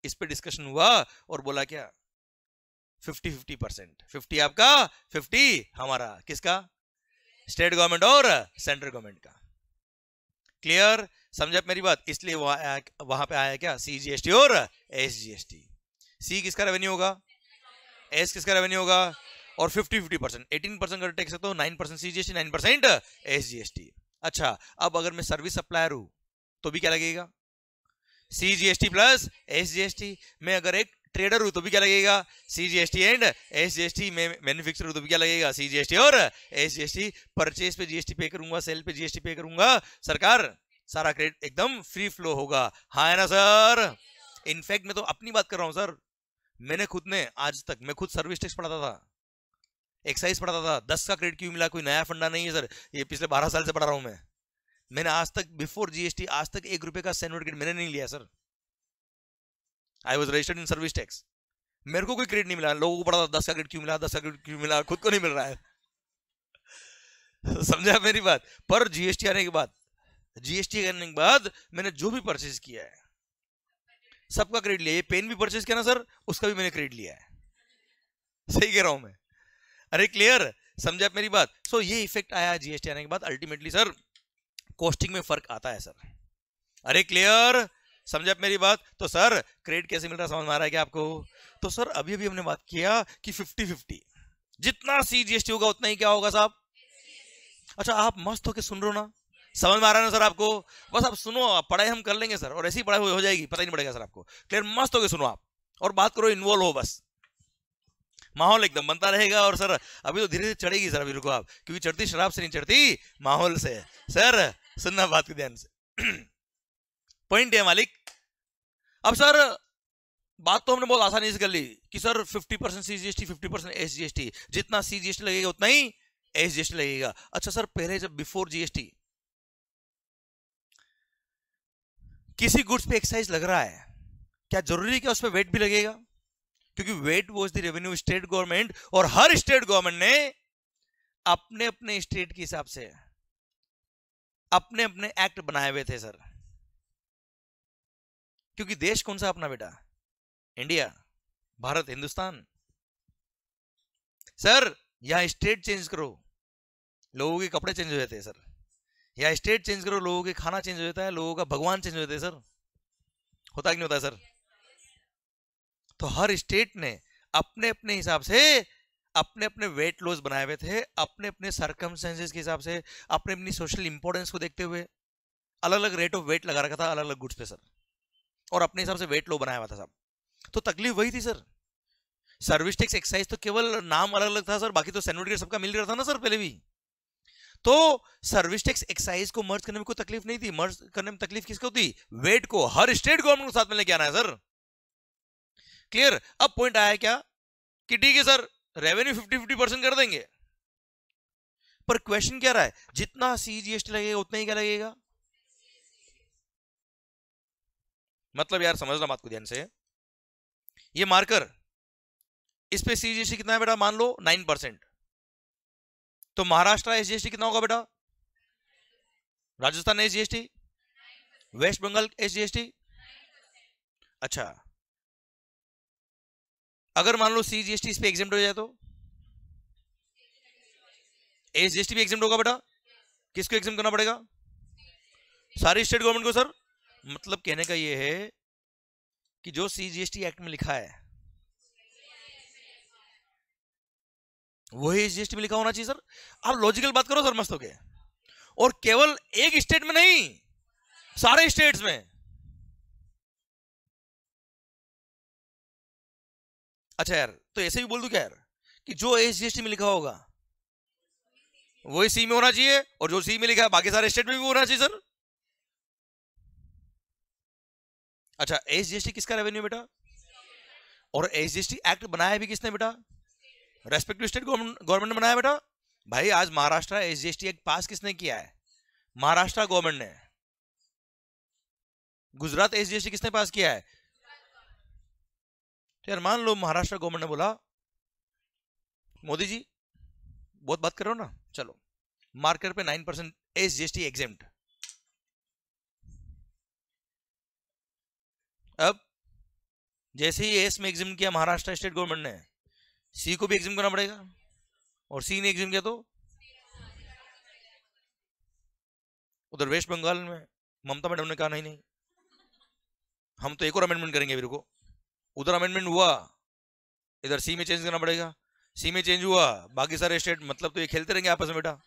इस पे डिस्कशन हुआ और बोला क्या फिफ्टी फिफ्टी परसेंट फिफ्टी आपका फिफ्टी हमारा किसका स्टेट गवर्नमेंट और सेंट्रल गवर्नमेंट का क्लियर समझे मेरी बात इसलिए वहां वहां पे आया क्या सी जी एस टी और S G S T C किसका रेवेन्यू होगा एस किसका रेवेन्यू होगा और fifty fifty percent eighteen percent अगर टैक्स तो nine percent C G S T nine percent S G S T अच्छा अब अगर मैं सर्विस सप्लायर हूं तो भी क्या लगेगा C G S T plus S G S T मैं अगर एक ट्रेडर हूं तो भी क्या लगेगा C G S T and S G S T मैं मैन्युफैक्चर हूं तो भी क्या लगेगा सी जी एस टी और S G S T purchase पे जीएसटी पे करूंगा सेल पे जीएसटी पे करूंगा सरकार सारा क्रेडिट एकदम फ्री फ्लो होगा हाँ है ना सर इनफैक्ट मैं तो अपनी बात कर रहा हूं सर मैंने खुद ने आज तक मैं खुद सर्विस टैक्स पढ़ाता था एक्साइज पढ़ाता था दस का क्रेडिट क्यों मिला कोई नया फंडा नहीं है सर ये पिछले बारह साल से पढ़ा रहा हूं मैं मैंने आज तक बिफोर जीएसटी आज तक एक रुपए का सैनोट क्रेडिट मैंने नहीं लिया sir I was registered in service tax मेरे को कोई क्रेडिट नहीं मिला लोगों को पढ़ा था दस का क्रेडिट क्यों मिला दस का क्रेडिट क्यों मिला खुद को नहीं मिल रहा है <laughs> समझा मेरी बात पर जीएसटी आने के बाद जीएसटी करने के बाद मैंने जो भी परचेज किया है सबका क्रेडिट लिया ये पेन भी परचेज किया ना सर उसका भी मैंने क्रेडिट लिया है सही कह रहा हूं मैं अरे क्लियर समझा मेरी बात सो so, ये इफेक्ट आया जीएसटी आने के बाद अल्टीमेटली सर कॉस्टिंग में फर्क आता है सर अरे क्लियर समझा मेरी बात तो सर क्रेडिट कैसे मिल रहा समझ में आ रहा है क्या आपको तो सर अभी अभी हमने बात किया कि फिफ्टी फिफ्टी जितना सी जीएसटी होगा उतना ही क्या होगा साहब अच्छा आप मस्त होके सुन रहे हो ना समझ में आ रहा है ना सर आपको बस आप सुनो आप पढ़ाई हम कर लेंगे सर और ऐसी पढ़ाई हो जाएगी पता ही नहीं पड़ेगा सर आपको क्लियर मस्त हो गए सुनो आप और बात करो इन्वॉल्व हो बस माहौल एकदम बनता रहेगा और सर अभी तो धीरे धीरे चढ़ेगी सर अभी रुको आप क्योंकि चढ़ती शराब से नहीं चढ़ती माहौल से सर सुनना बात के ध्यान से पॉइंट है मालिक अब सर बात तो हमने बहुत आसानी से कर ली कि sir 50 percent C G S T fifty percent S G S T जितना सी जी एस टी लगेगा उतना ही एस जी एस टी लगेगा अच्छा सर पहले जब बिफोर जी एस टी किसी गुड्स पे एक्साइज लग रहा है क्या जरूरी क्या उस पर वेट भी लगेगा क्योंकि VAT was the revenue state government और हर स्टेट गवर्नमेंट ने अपने अपने स्टेट के हिसाब से अपने अपने एक्ट बनाए हुए थे सर क्योंकि देश कौन सा अपना बेटा इंडिया भारत हिंदुस्तान सर यहां स्टेट चेंज करो लोगों के कपड़े चेंज हो जाते हैं सर या स्टेट चेंज करो लोगों के खाना चेंज हो जाता है लोगों का भगवान चेंज हो जाता है सर होता कि नहीं होता है सर तो हर स्टेट ने अपने अपने हिसाब से अपने अपने वेट लॉस बनाए हुए थे अपने अपने सर्कमस्टेंसेज के हिसाब से अपने अपनी सोशल इंपॉर्टेंस को देखते हुए अलग अलग रेट ऑफ वेट लगा रखा था अलग अलग गुड्स पे सर और अपने हिसाब से वेट लो बनाया हुआ था सब तो तकलीफ वही थी सर सर्विस टैक्स एक्साइज तो केवल नाम अलग अलग था सर बाकी तो सैनिटरी सबका मिल रहा था ना सर पहले भी तो सर्विस टैक्स एक्साइज को मर्ज करने में कोई तकलीफ नहीं थी मर्ज करने में तकलीफ किसको थी वेट को हर स्टेट गवर्नमेंट को साथ में लेके आना है सर क्लियर अब पॉइंट आया क्या कि ठीक है sir revenue fifty fifty percent कर देंगे पर क्वेश्चन क्या रहा है जितना सीजीएसटी लगेगा उतना ही क्या लगेगा मतलब यार समझना बात को ध्यान से ये मार्कर इस पे सीजीएसटी कितना है बेटा मान लो नाइन परसेंट तो महाराष्ट्र एस जी कितना होगा बेटा Rajasthan S G West Bengal S G अच्छा अगर मान लो सी जीएसटी इस पर एग्जाम हो जाए तो एस जीएसटी भी एग्जाम होगा बेटा किसको एग्जाम करना पड़ेगा सारी स्टेट गवर्नमेंट को सर मतलब कहने का ये है कि जो C G S T act में लिखा है वही जीएसटी में लिखा होना चाहिए सर आप लॉजिकल बात करो सर मस्त हो गए और केवल एक स्टेट में नहीं सारे स्टेट्स में अच्छा यार तो ऐसे भी बोल दू क्या यार कि जो एस जीएसटी में लिखा होगा वही सी में होना चाहिए और जो सी में लिखा है बाकी सारे स्टेट में भी होना चाहिए सर अच्छा एस जीएसटी किसका रेवेन्यू बेटा और एस जीएसटी एक्ट बनाया भी किसने बेटा रेस्पेक्टिव स्टेट गवर्नमेंट ने बनाया बेटा भाई आज Maharashtra S G act pass किसने किया है महाराष्ट्र गवर्नमेंट ने गुजरात एस जी किसने पास किया है तो यार मान लो महाराष्ट्र गवर्नमेंट ने बोला मोदी जी बहुत बात कर रहे हो ना चलो मार्केट पे nine percent S G S T exempt अब जैसे ही एस में एग्जाम किया महाराष्ट्र स्टेट गवर्नमेंट ने सी को भी एग्जाम करना पड़ेगा और सी ने एग्जाम किया तो उधर वेस्ट बंगाल में ममता मैडम ने कहा नहीं नहीं हम तो एक और अमेंडमेंट करेंगे मेरे को उधर अमेंडमेंट हुआ इधर सी में चेंज करना पड़ेगा सी में चेंज हुआ बाकी सारे स्टेट मतलब तो ये खेलते रहेंगे आपस में बेटा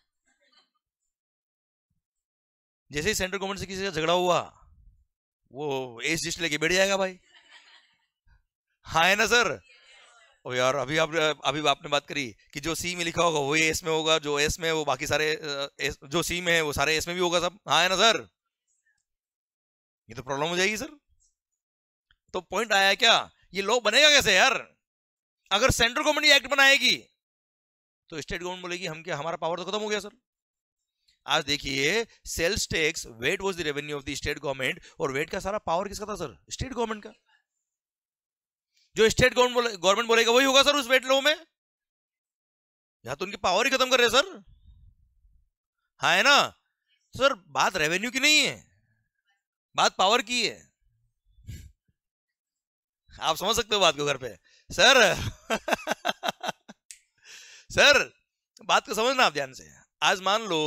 जैसे ही सेंट्रल गवर्नमेंट से किसी का झगड़ा हुआ वो एस लिस्ट लेके बैठ जाएगा भाई हाँ है ना सर ओ यार अभी आप अभी आपने बात करी कि जो सी में लिखा होगा वो एस में होगा जो एस में वो बाकी सारे एस, जो सी में है वो सारे एस में भी होगा सब हाँ है ना सर ये तो प्रॉब्लम हो जाएगी सर तो पॉइंट आया क्या ये लॉ बनेगा कैसे यार अगर सेंट्रल गवर्नमेंट एक्ट बनाएगी तो स्टेट गवर्नमेंट बोलेगी हम क्या हमारा पावर तो खत्म हो गया सर आज देखिए sales tax VAT was the revenue of the state government और वेट का सारा पावर किसका था सर स्टेट गवर्नमेंट का जो स्टेट गवर्नमेंट गवर्नमेंट बोलेगा वही होगा सर उस वेट लो में या तो उनकी पावर ही खत्म कर रहे सर हाँ है ना सर बात रेवेन्यू की नहीं है बात पावर की है आप समझ सकते हो बात को घर पे सर सर बात को समझना आप ध्यान से आज मान लो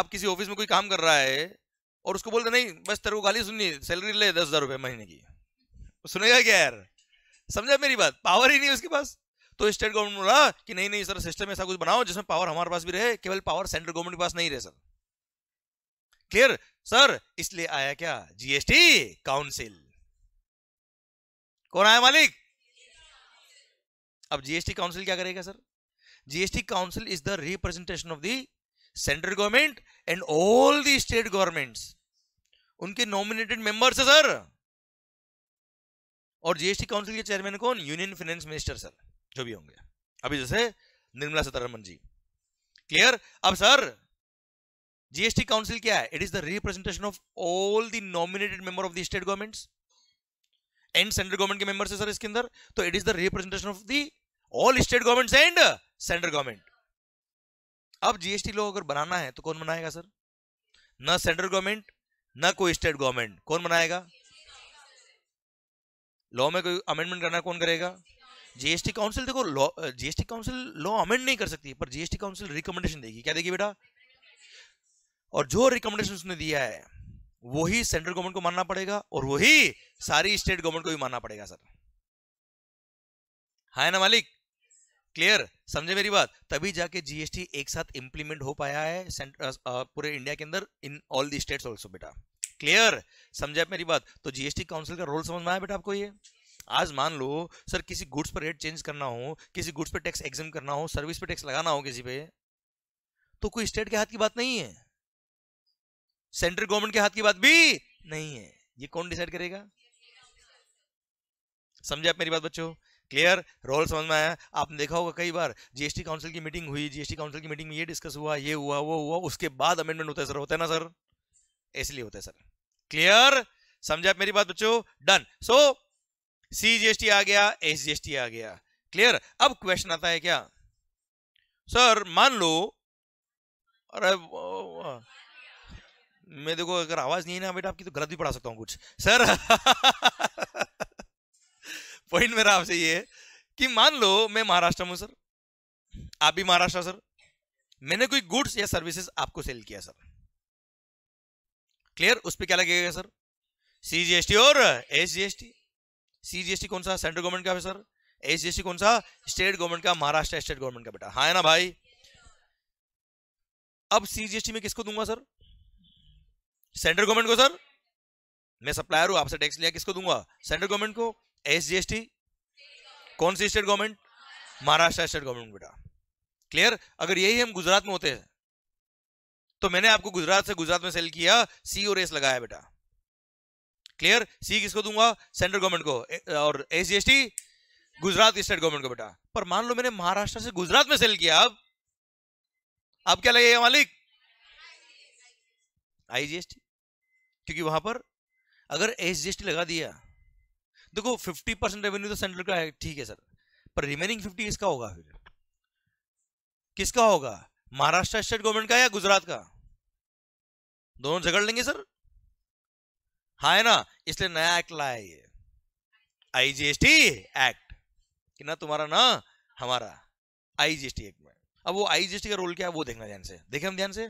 आप किसी ऑफिस में कोई काम कर रहा है और उसको बोलते नहीं बस तेरे को गाली सुननी सैलरी ले दस हजार रुपये महीने की सुनेगा क्या यार समझा मेरी बात पावर ही नहीं उसके पास तो स्टेट गवर्नमेंट बोला कि नहीं नहीं सर सिस्टम ऐसा कुछ बनाओ जिसमें पावर हमारे पास भी रहे केवल पावर सेंट्रल गवर्नमेंट के पास नहीं रहे सर क्लियर सर इसलिए आया क्या जीएसटी काउंसिल कौन आया मालिक अब जीएसटी काउंसिल क्या करेगा sir GST council is the representation of the central government and all the state governments उनके नॉमिनेटेड मेंबर्स है सर और जीएसटी काउंसिल के चेयरमैन कौन यूनियन फाइनेंस मिनिस्टर सर जो भी होंगे अभी जैसे निर्मला सीतारमन जी क्लियर अब सर जीएसटी काउंसिल क्या है it is the representation of all the nominated member of the state government and central government के मेंबर्स है सर इसके अंदर तो it is the representation of the all state governments and central government अब GST लोग अगर बनाना है तो कौन बनाएगा सर ना सेंट्रल गवर्नमेंट ना कोई स्टेट गवर्नमेंट कौन बनाएगा लॉ में कोई अमेंडमेंट करना कौन करेगा जीएसटी काउंसिल देखो law GST council law amend नहीं कर सकती पर जीएसटी काउंसिल रिकमेंडेशन देगी क्या देगी बेटा और जो रिकमेंडेशन उसने दिया है वही सेंट्रल गवर्नमेंट को मानना पड़ेगा और वही सारी स्टेट गवर्नमेंट को भी मानना पड़ेगा सर है हाँ ना मालिक क्लियर समझे मेरी बात तभी जाके जीएसटी एक साथ इंप्लीमेंट हो पाया है पूरे इंडिया के अंदर in all the states also बेटा क्लियर समझा मेरी बात तो जीएसटी काउंसिल का रोल समझ में आया बेटा आपको ये आज मान लो सर किसी गुड्स पर रेट चेंज करना हो किसी गुड्स पर टैक्स एग्जाम करना हो सर्विस पर टैक्स लगाना हो किसी पे तो कोई स्टेट के हाथ की बात नहीं है सेंट्रल गवर्नमेंट के हाथ की बात भी नहीं है ये कौन डिसाइड करेगा समझे आप मेरी बात बच्चों क्लियर रोल समझ में आया आपने देखा होगा कई बार जीएसटी काउंसिल की मीटिंग हुई जीएसटी काउंसिल की मीटिंग में ये डिस्कस हुआ ये हुआ वो हुआ उसके बाद अमेंडमेंट होता है सर होता है ना सर इसलिए होता है सर क्लियर समझा मेरी बात बच्चों डन सो सी टी आ गया एस टी आ गया क्लियर अब क्वेश्चन आता है क्या सर मान लो अरे मैं देखो अगर आवाज नहीं है ना बेटा आपकी तो गलत भी पढ़ा सकता हूं कुछ सर पॉइंट मेरा आपसे ये है कि मान लो मैं महाराष्ट्र हूं सर आप भी महाराष्ट्र सर मैंने कोई गुड्स या सर्विसेज आपको सेल किया सर क्लियर उस पर क्या लगेगा सर सीजीएसटी और एसजीएसटी सीजीएसटी कौन सा सेंट्रल गवर्नमेंट का है सर एसजीएसटी कौन सा स्टेट गवर्नमेंट का महाराष्ट्र स्टेट गवर्नमेंट का बेटा हाँ है ना भाई अब सीजीएसटी में किसको दूंगा सर सेंट्रल गवर्नमेंट को सर मैं सप्लायर हूं आपसे टैक्स लिया किसको दूंगा सेंट्रल गवर्नमेंट को एसजीएसटी कौन सी state government Maharashtra state government बेटा क्लियर अगर यही हम गुजरात में होते हैं तो मैंने आपको गुजरात से गुजरात में सेल किया सी और एस लगाया बेटा क्लियर सी किसको दूंगा सेंट्रल गवर्नमेंट को और एस गुजरात स्टेट गवर्नमेंट को बेटा पर मान लो मैंने महाराष्ट्र से गुजरात में सेल किया अब अब क्या लगे मालिक आईजीएसटी क्योंकि वहां पर अगर एसजीएसटी लगा दिया देखो 50 परसेंट रेवेन्यू तो सेंट्रल का है ठीक है सर पर रिमेनिंग 50 किसका होगा फिर किसका होगा महाराष्ट्र स्टेट गवर्नमेंट का या गुजरात का दोनों झगड़ लेंगे सर हाँ है ना इसलिए नया एक्ट लाया ये आईजीएसटी एक्ट कि ना तुम्हारा ना हमारा आईजीएसटी एक्ट में अब वो आईजीएसटी का रोल क्या है वो देखना ध्यान से देखे हम ध्यान से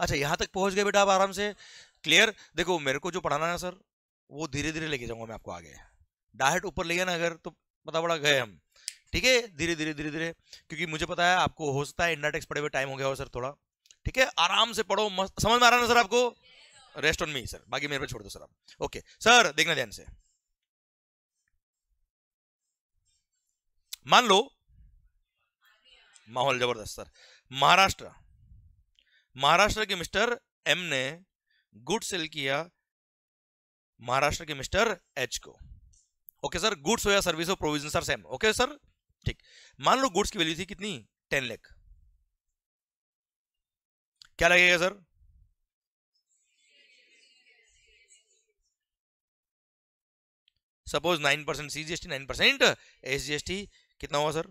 अच्छा यहां तक पहुंच गए बेटा आप आराम से क्लियर देखो मेरे को जो पढ़ाना है सर वो धीरे धीरे लेके जाऊंगा मैं आपको आगे डायरेक्ट ऊपर ले गया ना अगर तो पता बड़ा गए हम ठीक है धीरे धीरे धीरे धीरे क्योंकि मुझे पता है आपको हो सकता है इंडा टेक्स पढ़े हुए टाइम हो गया हो सर थोड़ा ठीक है आराम से पढ़ो मस्त समझ में आ रहा ना सर आपको रेस्ट ऑन मी सर बाकी मेरे पे छोड़ दो सर आप ओके सर देखना ध्यान से मान लो माहौल जबरदस्त सर महाराष्ट्र महाराष्ट्र के मिस्टर एम ने गुड सेल किया महाराष्ट्र के मिस्टर एच को ओके सर गुड्स हो या सर्विस हो provision sir same okay sir ठीक मान लो गुड्स की वैल्यू थी कितनी टेन लैख क्या लगेगा sir suppose nine percent C G S T nine percent S G S T कितना हुआ सर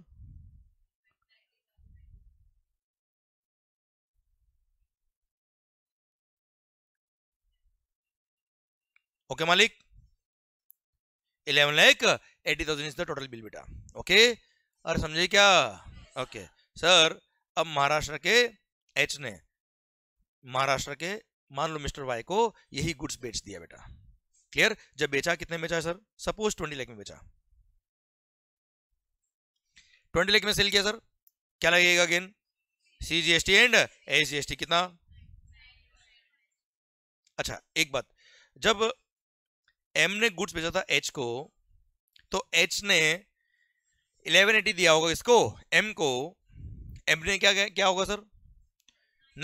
ओके मालिक eleven lakh eighty thousand is the total bill बेटा ओके और समझे क्या ओके सर अब महाराष्ट्र के एच ने महाराष्ट्र के मान लो मिस्टर वाई को यही गुड्स बेच दिया बेटा क्लियर जब बेचा कितने बेचा सर सपोज ट्वेंटी लाख में बेचा ट्वेंटी लाख में सेल किया सर क्या लगेगा again C G S T and S G S T कितना अच्छा एक बात जब एम ने गुड्स बेचा था एच को तो एच ने इलेवन एटी दिया होगा इसको एम को एम ने क्या क्या होगा सर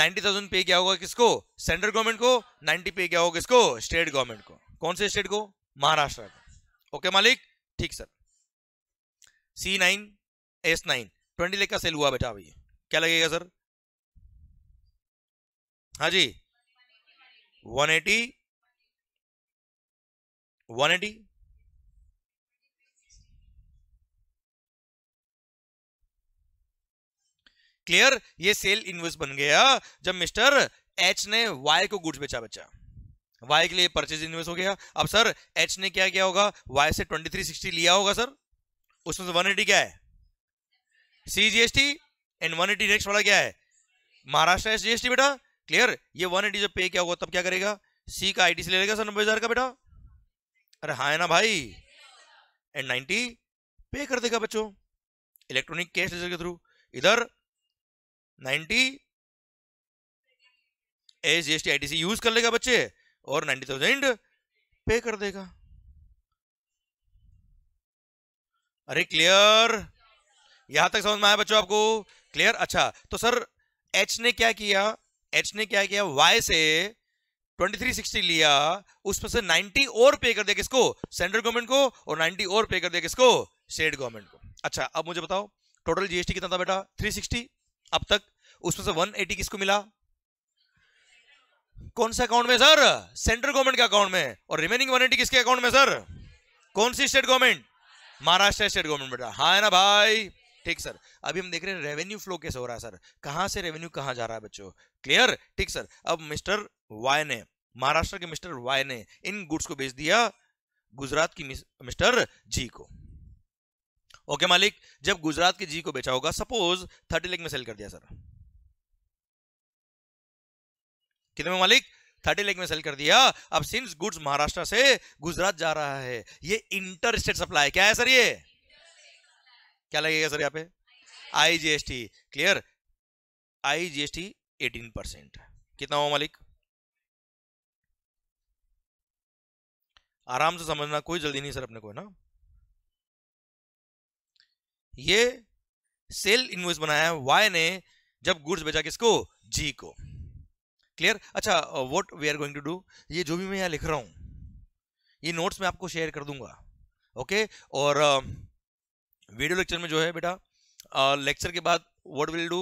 नाइन्टी थाउजेंड पे किया होगा किसको सेंट्रल गवर्नमेंट को नाइन्टी पे किया होगा किसको स्टेट गवर्नमेंट को कौन से स्टेट को महाराष्ट्र को ओके मालिक ठीक sir C nine S nine twenty lakh का सेल हुआ बेटा अभी क्या लगेगा सर हाँ जी one eighty one eighty clear ये सेल इनवॉइस बन गया जब मिस्टर एच ने वाई को गुड्स बेचा बचा वाई के लिए परचेज इनवॉइस हो गया अब सर एच ने क्या किया होगा वाई से 2360 लिया होगा सर उसमें से 180 क्या है सीजीएसटी एंड 180 एटी नेक्स्ट वाला क्या है महाराष्ट्र एस जीएसटी बेटा क्लियर ये 180 जब पे क्या होगा तब क्या करेगा सी का आईटी से ले लेगा सर नब्बे हजार का बेटा अरे हाँ ना भाई एंड नाइनटी पे कर देगा बच्चों इलेक्ट्रॉनिक कैश लेजर के थ्रू इधर ninety S G S T I use कर लेगा बच्चे और नाइन्टी थाउजेंड पे कर देगा अरे क्लियर यहां तक समझ में आया बच्चों आपको क्लियर अच्छा तो सर एच ने क्या किया एच ने क्या किया वाई से 2360 लिया उसमें से 90 और पे कर दिया किसको सेंट्रल गवर्नमेंट को और 90 और पे कर दिया किसको स्टेट गवर्नमेंट को अच्छा अब मुझे बताओ टोटल जीएसटी कितना था बेटा 360 अब तक उसमें से 180 किसको मिला कौन सा अकाउंट में सर सेंट्रल गवर्नमेंट के अकाउंट में और रिमेनिंग 180 किसके अकाउंट में सर कौन सी state government Maharashtra state government बेटा हाँ है ना भाई ठीक सर अभी हम देख रहे हैं रेवेन्यू फ्लो कैसे हो रहा है सर कहां से रेवेन्यू कहां जा रहा है बच्चों क्लियर ठीक सर अब मिस्टर वाई ने महाराष्ट्र के मिस्टर वाई ने इन गुड्स को बेच दिया गुजरात की मिस्टर जी को ओके मालिक जब गुजरात के जी को बेचा होगा सपोज थर्टी लेख में सेल कर दिया सर कितने मालिक थर्टी लेख में सेल कर दिया अब सिंस गुड्स महाराष्ट्र से गुजरात जा रहा है ये इंटर स्टेट सप्लाई क्या है सर ये क्या लगेगा सर यहाँ पे आईजीएसटी क्लियर आईजीएसटी 18 परसेंट कितना हुआ मालिक आराम से समझना कोई जल्दी नहीं सर अपने को है ना ये सेल इन्वेस्ट बनाया वाई ने जब गुड्स बेचा किसको जी को क्लियर अच्छा what we are going to do ये जो भी मैं यहाँ लिख रहा हूँ ये नोट्स मैं आपको शेयर कर दूंगा ओके okay? और वीडियो uh, लेक्चर में जो है बेटा लेक्चर uh, के बाद वॉट विल डू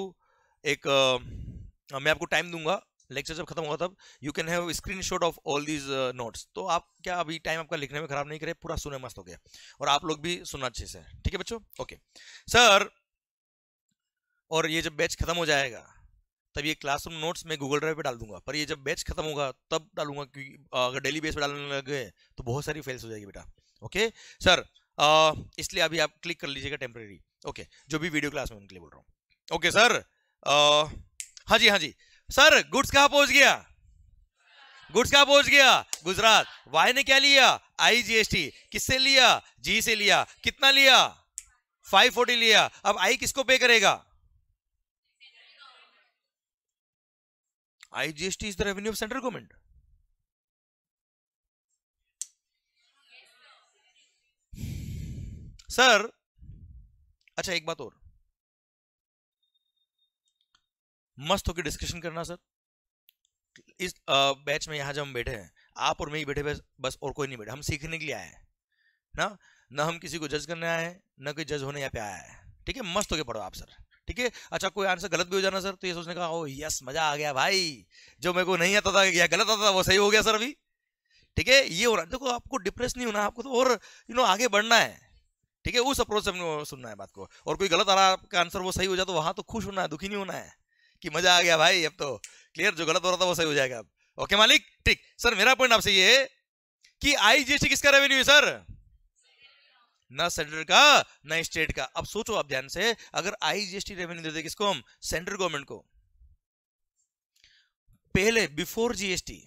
एक uh, मैं आपको टाइम दूंगा लेक्चर जब खत्म होगा तब you can have shot of all these notes तो आप क्या अभी टाइम आपका लिखने में खराब नहीं करे पूरा सुने मस्त हो गया और आप लोग भी सुनना अच्छे से ठीक है बच्चों ओके okay. सर और ये जब बैच खत्म हो जाएगा तब ये क्लासरूम नोट्स मैं गूगल ड्राइव पे डाल दूंगा पर ये जब बैच खत्म होगा तब डालूंगा क्योंकि अगर डेली बेस पे डालने लगे तो बहुत सारी फेल्स हो जाएगी बेटा ओके सर इसलिए अभी आप क्लिक कर लीजिएगा टेम्प्रेरी ओके जो भी वीडियो क्लास में उनके लिए बोल रहा हूँ ओके सर हाँ जी हाँ जी सर गुड्स कहाँ पहुंच गया गुड्स कहाँ पहुंच गया गुजरात वाई ने क्या लिया आई टी किससे लिया जी से लिया कितना लिया 540 लिया अब आई किसको पे करेगा IGST is the revenue of central government. Sir अच्छा एक बात और मस्त होकर डिस्कशन करना सर इस बैच में यहाँ जब हम बैठे हैं आप और मैं ही बैठे बस, बस और कोई नहीं बैठे हम सीखने के लिए आए हैं ना ना हम किसी को जज करने आए हैं ना कोई जज होने यहाँ पे आया है ठीक है मस्त होकर पढ़ो आप सर ठीक है अच्छा कोई आंसर गलत भी हो जाना सर तो ये सोचने का ओ यस मजा आ गया भाई जो मेरे को नहीं आता था या गलत आता था वो सही हो गया सर अभी ठीक है ये हो रहा देखो आपको डिप्रेस नहीं होना आपको तो और यू नो आगे बढ़ना है ठीक है उस अप्रोच से सुनना है बात को और कोई गलत आ रहा है आपका आंसर वो सही हो जाए तो वहां तो खुश होना है दुखी नहीं होना है कि मजा आ गया भाई अब तो क्लियर जो गलत हो रहा था वो सही हो जाएगा अब ओके मालिक ठीक सर मेरा पॉइंट आपसे ये है कि आईजीएसटी किसका रेवेन्यू है सर ना सेंटर का ना स्टेट का अब सोचो आप ध्यान से अगर आईजीएसटी रेवेन्यू दे दे किसको हम सेंट्रल गवर्नमेंट को पहले before GST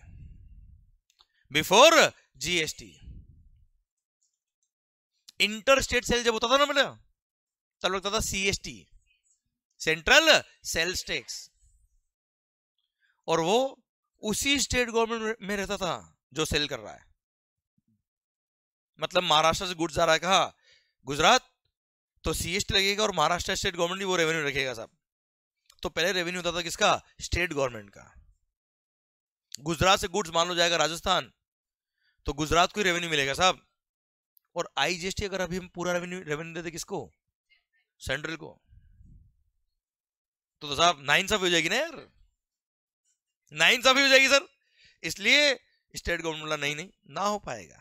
before GST inter state sale जब होता था ना मतलब तब लगता था सीएसटी सेंट्रल सेल्स टैक्स और वो उसी स्टेट गवर्नमेंट में रहता था जो सेल कर रहा है मतलब महाराष्ट्र से गुड्स आ रहा है कहा गुजरात तो सीएसटी लगेगा और महाराष्ट्र स्टेट गवर्नमेंट भी वो रेवेन्यू रखेगा साहब तो पहले रेवेन्यू होता था किसका स्टेट गवर्नमेंट का गुजरात से गुड्स मान लो जाएगा राजस्थान तो गुजरात को ही रेवेन्यू मिलेगा साहब और आईजीएसटी अगर अभी हम पूरा रेवेन्यू रेवेन्यू देते किसको सेंट्रल को तो, तो साहब नाइन साफ हो जाएगी ना यार नाइन साफ हो जाएगी सर इसलिए स्टेट गवर्नमेंट बोला नहीं नहीं ना हो पाएगा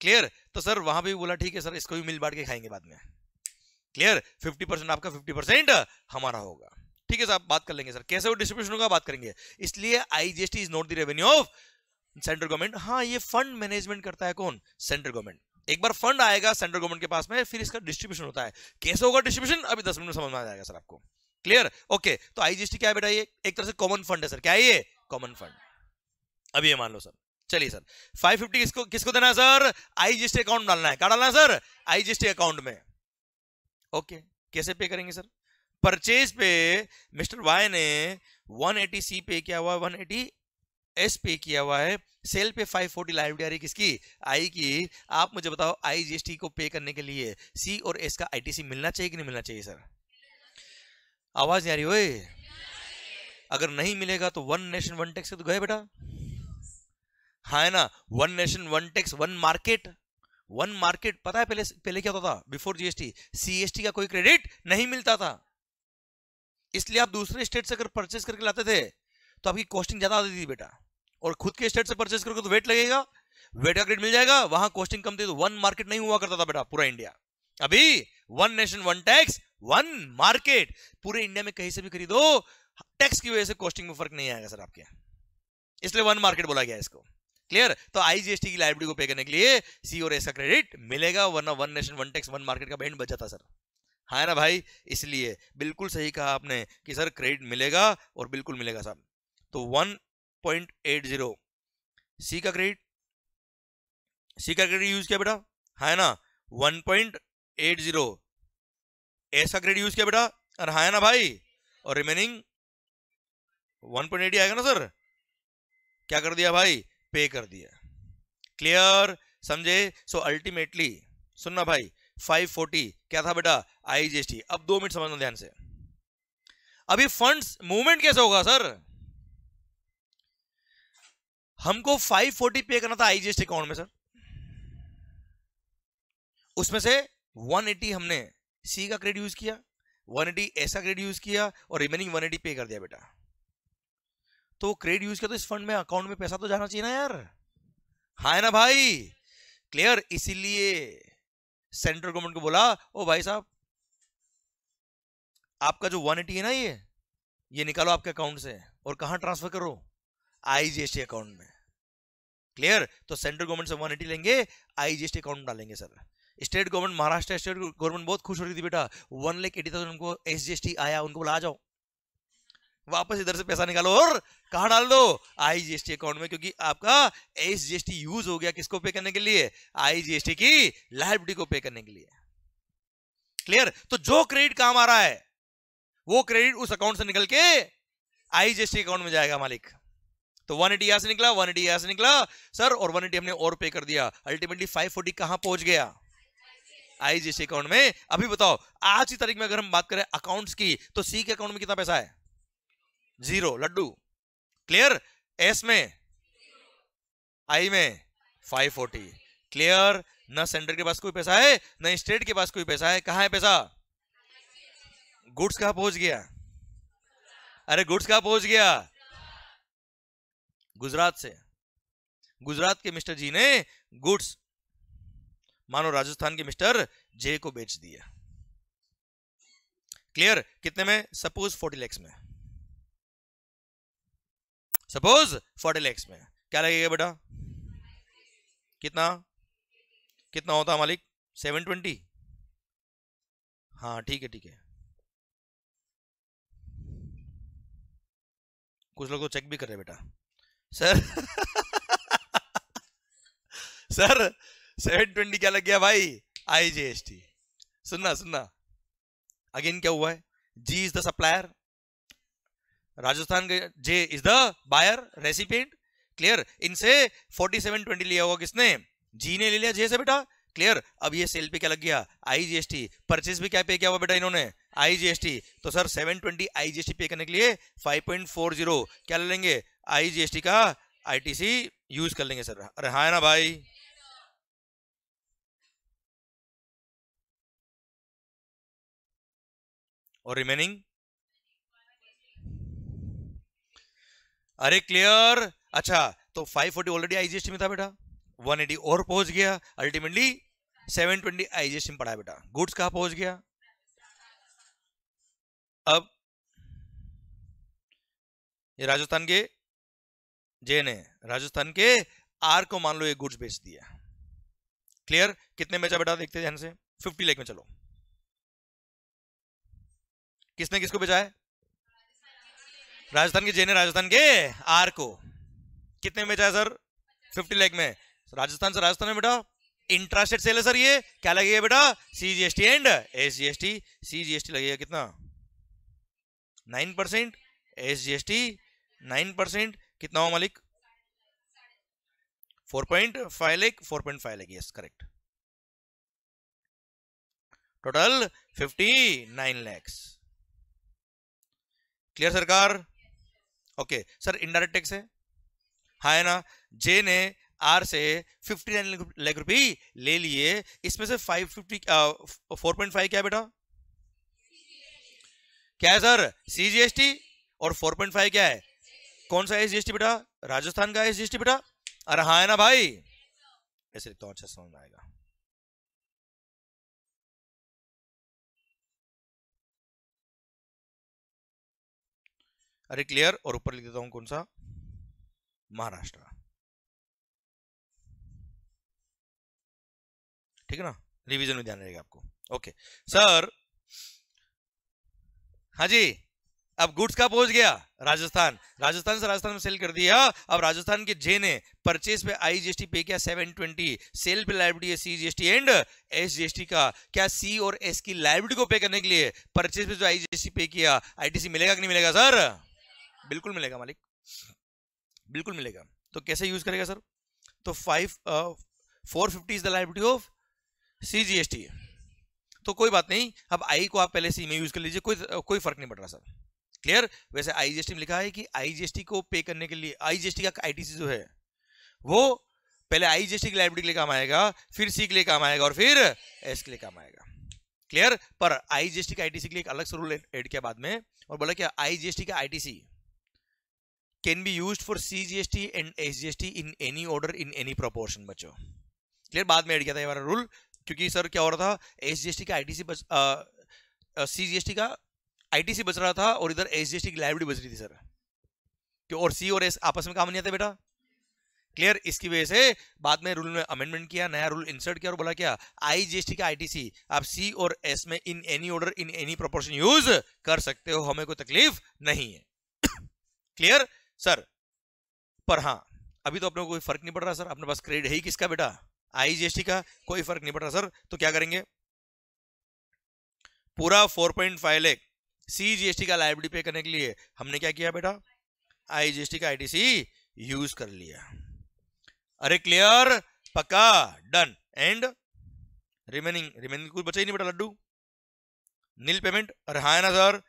क्लियर तो सर वहां पर भी बोला ठीक है सर इसको भी मिल बांट के खाएंगे बाद में क्लियर 50 परसेंट आपका 50 परसेंट हमारा होगा ठीक है सर बात कर लेंगे सर कैसे वो डिस्ट्रीब्यूशन होगा बात करेंगे इसलिए IGST is not the revenue of central government हाँ ये फंड मैनेजमेंट करता है कौन सेंट्रल गवर्नमेंट एक बार फंड आएगा सेंट्रल गवर्नमेंट के पास में फिर इसका डिस्ट्रीब्यूशन होता है कैसे होगा डिस्ट्रीब्यूशन अभी दस मिनट में समझ में आ जाएगा सर आपको क्लियर ओके तो आईजीएसटी क्या है बेटा ये एक तरह से कॉमन फंड है सर क्या ये कॉमन फंड अभी ये मान लो सर चलिए सर 550 किसको किसको देना है सर आईजीएसटी अकाउंट डालना है क्या डालना है सर आईजीएसटी अकाउंट में ओके कैसे पे करेंगे सर परचेज पे मिस्टर वाई ने 180 सी पे किया हुआ 180 एस पे किया हुआ है सेल पे 540 लाइव डायरी किसकी आई की आप मुझे बताओ आई को पे करने के लिए सी और एस का आईटीसी मिलना चाहिए कि नहीं मिलना चाहिए सर आवाज नहीं आ रही हो अगर नहीं मिलेगा तो वन नेशन वन टैक्स तो गए बेटा हाँ, है ना one nation one tax one market one market पता है पहले पहले क्या होता था बिफोर जीएसटी सीएसटी का कोई क्रेडिट नहीं मिलता था इसलिए आप दूसरे स्टेट से अगर परचेस करके लाते थे तो आपकी कॉस्टिंग ज्यादा आती थी बेटा और खुद के स्टेट से परचेस करके तो वेट लगेगा वेट का क्रेडिट मिल जाएगा वहां कॉस्टिंग कम थी तो वन मार्केट नहीं हुआ करता था बेटा पूरा इंडिया अभी one nation one tax one market पूरे इंडिया में कहीं से भी खरीदो टैक्स की वजह से कॉस्टिंग में फर्क नहीं आएगा सर आपके इसलिए वन मार्केट बोला गया इसको क्लियर तो आईजीएसटी की लाइब्रेरी को पे करने के लिए सी और एस का क्रेडिट मिलेगा वरना one nation one tax one market का बैंड बच जाता सर हाँ ना भाई इसलिए बिल्कुल सही कहा आपने कि सर क्रेडिट मिलेगा और बिल्कुल मिलेगा सर तो one point eight zero C का क्रेडिट सी का क्रेडिट यूज किया बेटा हाँ ना one point eight zero S का क्रेडिट यूज किया बेटा और हाँ ना भाई और रिमेनिंग वन पॉइंट एट आएगा ना सर क्या कर दिया भाई पे कर दिया क्लियर समझे सो अल्टीमेटली सुनना भाई 540 क्या था बेटा आईजीएसटी अब दो मिनट समझना ध्यान से अभी फंड्स मूवमेंट कैसे होगा सर हमको 540 पे करना था आईजीएसटी अकाउंट में सर उसमें से 180 हमने सी का क्रेडिट यूज किया 180 एस का क्रेडिट यूज किया और रिमेनिंग 180 पे कर दिया बेटा तो क्रेडिट यूज किया तो इस फंड में अकाउंट में पैसा तो जाना चाहिए ना यार हाँ है ना भाई क्लियर इसीलिए सेंट्रल गवर्नमेंट को बोला ओ भाई साहब आपका जो 180 है ना ये ये निकालो आपके अकाउंट से और कहा ट्रांसफर करो आईजीएसटी अकाउंट में क्लियर तो सेंट्रल गवर्नमेंट से 180 लेंगे आईजीएसटी अकाउंट डालेंगे sir state government Maharashtra state government बहुत खुश हो रही थी बेटा वन लेख एटी थाउजेंड उनको एस आया उनको बोला आ जाओ वापस इधर से पैसा निकालो और कहा डाल दो आई टी अकाउंट में क्योंकि आपका एस टी यूज हो गया किसको पे करने के लिए आई टी की लाइबिलिटी को पे करने के लिए क्लियर तो जो क्रेडिट काम आ रहा है वो क्रेडिट उस अकाउंट से निकल के आई अकाउंट में जाएगा मालिक तो 180 एटी यहां से निकला 180 एटी यहां से निकला सर और 180 हमने और पे कर दिया अल्टीमेटली 540 फोर्टी कहां पहुंच गया आई जीएसटी अकाउंट में अभी बताओ आज की तारीख में अगर हम बात करें अकाउंट्स की तो सी के अकाउंट में कितना पैसा है जीरो लड्डू क्लियर एस में आई में फाइव फोर्टी क्लियर न सेंटर के पास कोई पैसा है न स्टेट के पास कोई पैसा है कहा है पैसा गुड्स कहा पहुंच गया अरे गुड्स कहा पहुंच गया गुजरात से गुजरात के मिस्टर जी ने गुड्स मानो राजस्थान के मिस्टर जे को बेच दिया क्लियर कितने में सपोज फोर्टी लैक्स में सपोज फोर्टी लैक्स में क्या लगेगा बेटा कितना कितना होता मालिक सेवन ट्वेंटी हाँ ठीक है ठीक है कुछ लोग तो चेक भी कर रहे बेटा सर सर सेवन ट्वेंटी क्या लग गया भाई आई जी एस टी सुनना सुनना अगेन क्या हुआ है G is the supplier Rajasthan के J is the buyer recipient clear इनसे 4720 लिया होगा किसने जी ने ले लिया जे से बेटा क्लियर अब ये सेल पे क्या लग गया आईजीएसटी परचेज भी क्या पे किया हुआ बेटा इन्होंने आईजीएसटी तो सर 720 आईजीएसटी पे करने के लिए 5.40 क्या ले लेंगे आईजीएसटी का आईटीसी यूज कर लेंगे सर अरे हाँ ना भाई और रिमेनिंग अरे क्लियर अच्छा तो 540 ऑलरेडी आईजीएसटी में था बेटा 180 और पहुंच गया अल्टीमेटली 720 आईजीएसटी में पड़ा बेटा गुड्स कहा पहुंच गया अब ये राजस्थान के जे ने राजस्थान के आर को मान लो ये गुड्स बेच दिया क्लियर कितने बेचा बेटा देखते ध्यान से 50 लेख में चलो किसने किसको बेचा है राजस्थान के जेने राजस्थान के आर को कितने में है सर फिफ्टी लेख में राजस्थान से राजस्थान में बेटा इंटरेस्टेड सेल है सर ये क्या लगेगा बेटा सीजीएसटी एंड एसजीएसटी सीजीएसटी लगेगा कितना nine percent S S G T nine percent कितना हो मालिक four point five lakh four point five lakh yes correct total fifty nine lakhs clear सरकार ओके सर इनडायरेक्ट टैक्स है हा है ना जे ने आर से फिफ्टी नाइन लैख ले लिए इसमें से five fifty four point five क्या है बेटा क्या है sir C G S T और फोर पॉइंट फाइव क्या है कौन सा एस जी एस टी बेटा राजस्थान का एस जी एस टी बेटा अरे हाँ है ना भाई ऐसे तो अच्छा समझ आएगा अरे क्लियर और ऊपर लिख देता हूं कौन सा महाराष्ट्र ठीक है ना रिवीजन में ध्यान रहेगा आपको ओके सर हाँ जी अब गुड्स का पहुंच गया राजस्थान राजस्थान से राजस्थान में सेल कर दिया अब राजस्थान के जे ने परचेस पे आई टी पे किया 720 सेल पे लाइबिलिटी है C T and S GST का क्या सी और एस की लाइब्रेटी को पे करने के लिए परचेस पे जो आई टी पे किया आईटीसी मिलेगा कि नहीं मिलेगा सर बिल्कुल मिलेगा मालिक बिल्कुल मिलेगा तो कैसे यूज करेगा सर तो five four fifty is the liability of C G S T तो कोई बात नहीं अब आई को आप पहले सी में यूज कर लीजिए कोई कोई फर्क नहीं पड़ रहा सर क्लियर वैसे आई में लिखा है कि आई को पे करने के लिए आई का आई जो है वो पहले आई की लाइब्रेरी के लिए काम आएगा फिर सी के लिए काम आएगा और फिर एस के लिए काम आएगा क्लियर पर आई का आई के लिए एक अलग से रूल एड किया बाद में और बोला क्या आई का I S T and S G S T in any order in any proportion बच्चों क्लियर बाद में एड किया था ये हमारा रूल क्योंकि सर क्या हो रहा था टी का सी बच टी का सी बच रहा था और इधर एस एस जी टी की लाइब्रेरी बच रही थी सर क्यों और सी और एस आपस में काम नहीं आते बेटा क्लियर इसकी वजह से बाद में रूल में अमेंडमेंट किया नया रूल इंसर्ट किया और बोला क्या आईजीएसटी का आईटीसी आप सी और एस में in any order in any proportion use कर सकते हो हमें कोई तकलीफ नहीं है क्लियर <coughs> सर पर हाँ अभी तो अपने कोई फर्क नहीं पड़ रहा सर अपने पास क्रेडिट है ही किसका बेटा आईजीएसटी का कोई फर्क नहीं पड़ रहा सर तो क्या करेंगे पूरा 4.5 एस सीजीएसटी का लाइबिलिटी पे करने के लिए हमने क्या किया बेटा आईजीएसटी का आईटीसी यूज कर लिया अरे क्लियर पक्का डन एंड रिमेनिंग रिमेनिंग कुछ बचा ही नहीं बेटा लड्डू नील पेमेंट अरे हाँ ना सर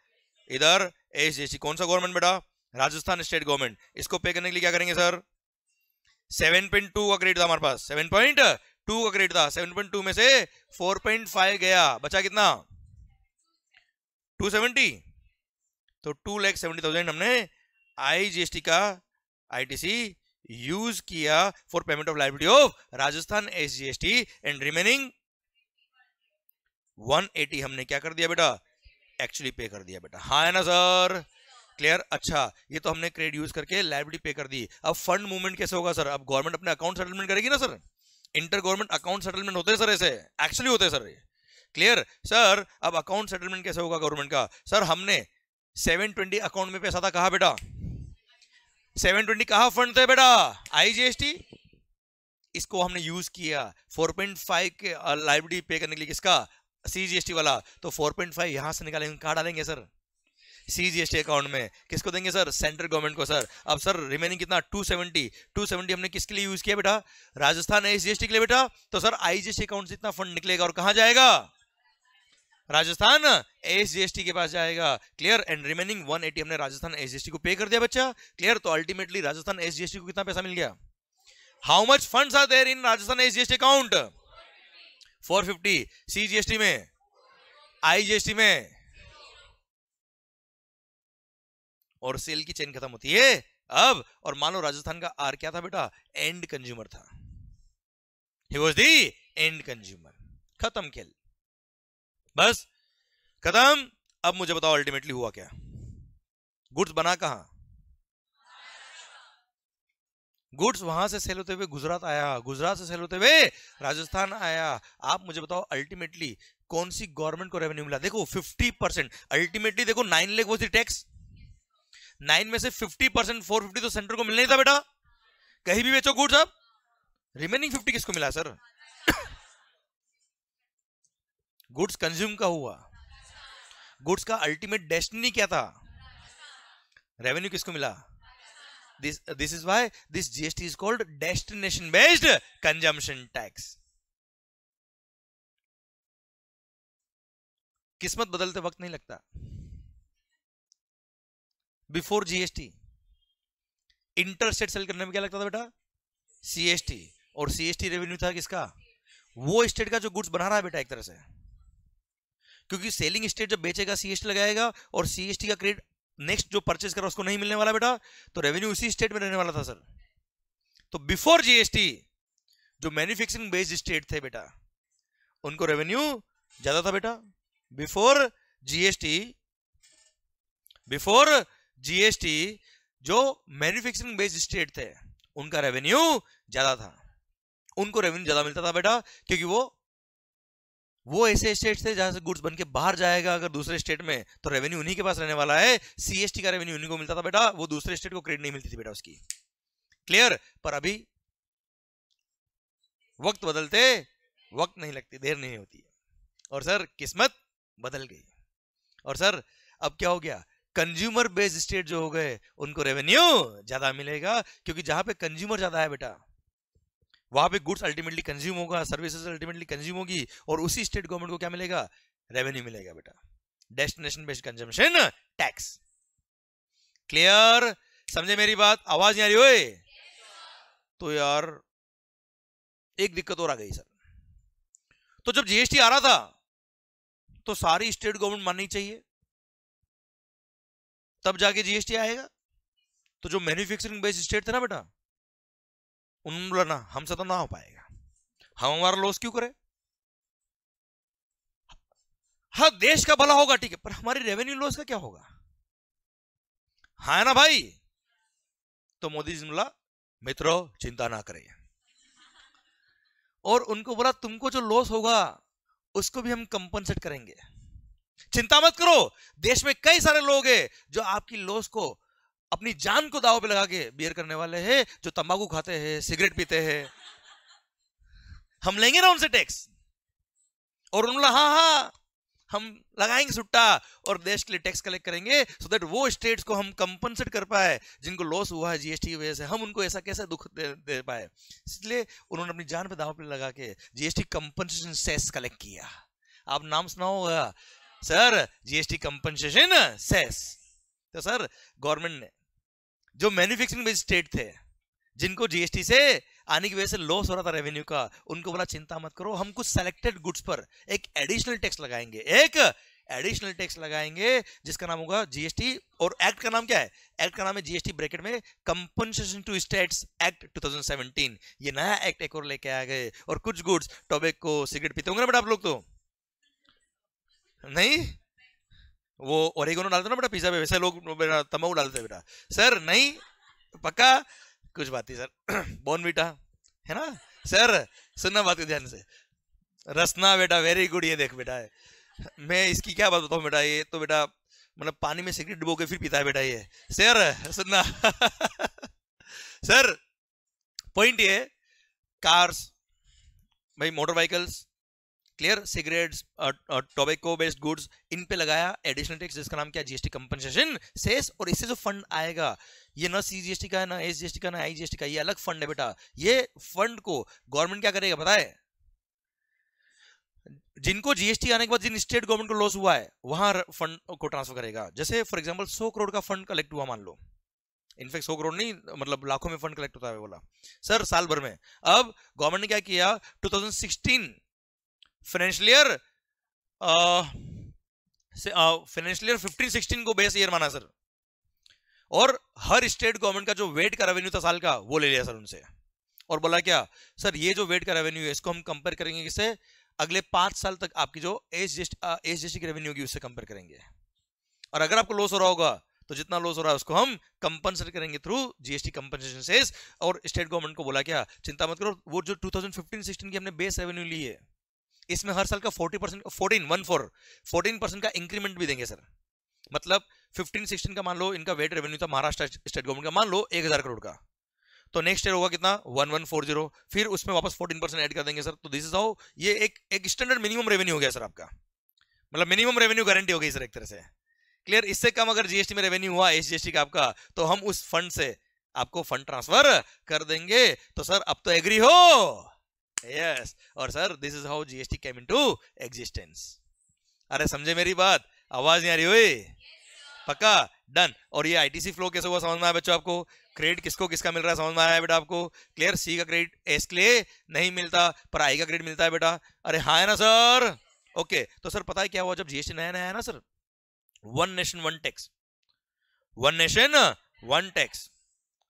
इधर एस कौन सा गवर्नमेंट बेटा राजस्थान स्टेट गवर्नमेंट इसको पे करने के लिए क्या करेंगे सर सेवन पॉइंट टू का ग्रेड था हमारे पास सेवन पॉइंट टू का ग्रेड था सेवन पॉइंट टू में से फोर पॉइंट फाइव गया बचा कितना टू सेवेंटी तो टू लैख सेवेंटी थाउजेंड हमने आईजीएसटी का आईटीसी यूज किया for payment of liability of Rajasthan SGST and remaining one eighty हमने क्या कर दिया बेटा एक्चुअली पे कर दिया बेटा हाँ है ना सर क्लियर अच्छा ये तो हमने क्रेडिट यूज करके लाइब्रेरी पे कर दी अब फंड मूवमेंट कैसे होगा सर अब गवर्नमेंट अपने अकाउंट सेटलमेंट करेगी ना sir inter government account settlement होते हैं सर ऐसे एक्चुअली होते हैं सर क्लियर सर अब अकाउंट सेटलमेंट कैसे होगा गवर्नमेंट का सर हमने 720 अकाउंट में पैसा था कहा बेटा 720 कहा फंड थे बेटा आईजीएसटी इसको हमने यूज किया 4.5 के लाइब्रेरी पे करने के लिए किसका सीजीएसटी वाला तो 4.5 पॉइंट फाइव यहां से निकालेंगे कहा डालेंगे सर सीजीएसटी अकाउंट में किसको देंगे सर सेंट्रल गवर्नमेंट को सर अब सर रिमेनिंग कितना 270 270 हमने किसके लिए यूज किया बेटा राजस्थान एस के लिए बेटा तो सर आईजीएसटी अकाउंट से इतना फंड निकलेगा और कहा जाएगा राजस्थान एस के पास जाएगा क्लियर एंड रिमेनिंग एटी हमने राजस्थान एस को पे कर दिया बच्चा क्लियर तो अल्टीमेटली राजस्थान एस को कितना पैसा मिल गया how much fund are in Rajasthan S account 450 CGST में आईजीएसटी में और सेल की चेन खत्म होती है अब और मानो राजस्थान का आर क्या था बेटा एंड कंज्यूमर था ही वॉज दी एंड कंज्यूमर खत्म खेल बस खत्म अब मुझे बताओ अल्टीमेटली हुआ क्या गुड्स बना कहा गुड्स वहां से सेल होते हुए गुजरात आया गुजरात से सेल होते हुए राजस्थान आया आप मुझे बताओ अल्टीमेटली कौन सी गवर्नमेंट को रेवेन्यू मिला देखो 50 परसेंट अल्टीमेटली देखो नाइन लेख वो टैक्स नाइन में से फिफ्टी परसेंट फोर फिफ्टी तो सेंटर को मिलना ही था बेटा कहीं भी बेचो गुड्स अब रिमेनिंग फिफ्टी किसको मिला सर गुड्स कंज्यूम का हुआ गुड्स का अल्टीमेट डेस्टिनी क्या था रेवेन्यू किसको मिला this this is why this GST is called destination based consumption tax किस्मत बदलते वक्त नहीं लगता before GST inter state sale करने में क्या लगता था बेटा सीएसटी और सीएसटी रेवेन्यू था किसका वो स्टेट का जो गुड्स बना रहा है बेटा एक तरह से क्योंकि सेलिंग स्टेट जब बेचेगा सीएसटी लगाएगा और सीएसटी का क्रेडिट नेक्स्ट जो परचेज करा उसको नहीं मिलने वाला बेटा तो रेवेन्यू उसी स्टेट में रहने वाला था सर तो बिफोर जीएसटी जो मैन्युफैक्चरिंग बेस्ड स्टेट थे बेटा उनको रेवेन्यू ज्यादा था बेटा बिफोर जीएसटी बिफोर जीएसटी जो मैन्युफैक्चरिंग बेस्ड स्टेट थे उनका रेवेन्यू ज्यादा था उनको रेवेन्यू ज्यादा मिलता था बेटा क्योंकि वो वो ऐसे स्टेट थे जहां से गुड्स बन के बाहर जाएगा अगर दूसरे स्टेट में तो रेवेन्यू उन्हीं के पास रहने वाला है सीएसटी का रेवेन्यू उन्हीं को मिलता था बेटा वो दूसरे स्टेट को क्रेडिट नहीं मिलती थी बेटा उसकी क्लियर पर अभी वक्त बदलते वक्त नहीं लगती देर नहीं होती और सर किस्मत बदल गई और सर अब क्या हो गया कंज्यूमर बेस्ड स्टेट जो हो गए उनको रेवेन्यू ज्यादा मिलेगा क्योंकि जहां पे कंज्यूमर ज्यादा है बेटा वहां पे गुड्स अल्टीमेटली कंज्यूम होगा सर्विसेज अल्टीमेटली कंज्यूम होगी और उसी स्टेट गवर्नमेंट को क्या मिलेगा रेवेन्यू मिलेगा बेटा destination based consumption tax clear समझे मेरी बात आवाज नहीं आ रही हो तो यार एक दिक्कत और आ गई सर तो जब जीएसटी आ रहा था तो सारी स्टेट गवर्नमेंट माननी चाहिए तब जाके जीएसटी आएगा तो जो मैन्युफैक्चरिंग बेस्ड स्टेट थे ना बेटा उन बोला ना हमसे तो ना हो पाएगा हम हमारा लॉस क्यों करें हाँ देश का भला होगा ठीक है पर हमारी रेवेन्यू लॉस का क्या होगा हाँ ना भाई तो मोदी जी बोला मित्रों चिंता ना करें और उनको बोला तुमको जो लॉस होगा उसको भी हम कंपनसेट करेंगे चिंता मत करो देश में कई सारे लोग हैं जो आपकी लॉस को अपनी जान को दाव पे लगा के बियर करने वाले हैं जो तंबाकू खाते हैं सिगरेट पीते हैं हम लेंगे ना उनसे टैक्स और उन्होंने हाँ हाँ हम लगाएंगे सुट्टा और देश के लिए टैक्स कलेक्ट करेंगे सो दैट देट वो स्टेट्स को हम कंपनसेट कर पाए जिनको लॉस हुआ है जीएसटी की वजह से हम उनको ऐसा कैसे दुख दे, दे पाए इसलिए उन्होंने अपनी जान पे दाव पे लगा के जीएसटी कंपनसेशन सेस कलेक्ट किया आप नाम सुना होगा सर जीएसटी कंपनसेशन सेस तो सर गवर्नमेंट ने जो मैन्युफैक्चरिंग बेस्ड स्टेट थे जिनको जीएसटी से आने की वजह से लॉस हो रहा था रेवेन्यू का उनको बोला चिंता मत करो हम कुछ सेलेक्टेड गुड्स पर एक एडिशनल टैक्स लगाएंगे एक एडिशनल टैक्स लगाएंगे जिसका नाम होगा जीएसटी और एक्ट का नाम क्या है एक्ट का नाम है जीएसटी ब्रैकेट में कंपनसेशन टू स्टेट्स एक्ट 2017 ये नया एक्ट एक और लेके आ गए और कुछ गुड्स टोबेको सिगरेट पीते होंगे ना बट आप लोग तो नहीं वो ओरिगोनो डालते ना बेटा पिज्जा पे वैसे लोग बेटा तमाऊ डालते बेटा सर नहीं पक्का कुछ बात नहीं सर <clears throat> बोन बीटा है ना सर सुनना बात ध्यान से रसना बेटा वेरी गुड ये देख बेटा है मैं इसकी क्या बात बताऊँ बेटा ये तो बेटा मतलब पानी में सिगरेट डुबो के फिर पीता है बेटा ये सर सुनना <laughs> सर पॉइंट ये कार्स भाई motor vehicles clear cigarettes tobacco based goods इन पे लगाया एडिशनल टैक्स जिसका नाम क्या जीएसटी कंपनसेशन सेस और इससे जो फंड आएगा ये ना सी जीएसटी का है ना एस टी का ना आई का ये अलग फंड है बेटा ये फंड को गवर्नमेंट क्या करेगा बताए जिनको जीएसटी आने के बाद जिन स्टेट गवर्नमेंट को लॉस हुआ है वहां फंड को ट्रांसफर करेगा जैसे फॉर एग्जाम्पल सौ करोड़ का फंड कलेक्ट हुआ मान लो इनफेक्ट सौ करोड़ नहीं मतलब लाखों में फंड कलेक्ट होता है बोला सर साल भर में अब गवर्नमेंट ने क्या किया 2016 फाइनेंशियल ईयर फाइनेंशियल ईयर 15 16 को बेस ईयर माना सर और हर स्टेट गवर्नमेंट का जो वेट का रेवेन्यू था साल का वो ले लिया सर उनसे और बोला क्या सर ये जो वेट का रेवेन्यू है इसको हम कंपेयर करेंगे किससे अगले पांच साल तक आपकी जो जिस्ट एस जिस्ट की रेवेन्यू होगी उससे कंपेयर करेंगे और अगर आपको लॉस हो रहा होगा तो जितना लॉस हो रहा है उसको हम कंपनसेट करेंगे थ्रू जीएसटी कंपनसेशन सेस और स्टेट गवर्नमेंट को बोला क्या चिंता मत करो वो जो 2015-16 की हमने बेस रेवेन्यू ली है इसमें हर साल का forty percent fourteen one four fourteen percent का इंक्रीमेंट भी देंगे सर मतलब फिफ्टीन सिक्सटीन का मान लो इनका वेट रेवेन्यू था महाराष्ट्र स्टेट गवर्नमेंट का मान लो एक हजार करोड़ का तो नेक्स्ट ईयर होगा कितना वन वन फोर जीरो फिर उसमें वापस फोर्टीन परसेंट एड कर देंगे सर तो दिस इज हाउ ये एक एक स्टैंडर्ड मिनिमम रेवेन्यू हो गया सर आपका मतलब मिनिमम रेवेन्यू गारंटी हो गई सर एक तरह से क्लियर इससे कम अगर जीएसटी में रेवेन्यू हुआ एसजीएसटी का आपका तो हम उस फंड से आपको फंड ट्रांसफर कर देंगे तो सर अब तो एग्री हो यस और sir this is how GST came into existence अरे समझे मेरी बात आवाज नहीं आ रही हुई पक्का डन और ये आईटीसी फ्लो कैसे हुआ समझ में आया बच्चों आपको क्रेडिट किसको किसका मिल रहा है समझ में आया बेटा आपको क्लियर सी का क्रेडिट एस के लिए नहीं मिलता पर आई का क्रेडिट मिलता है बेटा अरे हाँ है ना सर ओके तो सर पता है क्या हुआ जब जीएसटी नया नया है ना sir one nation one tax one nation one tax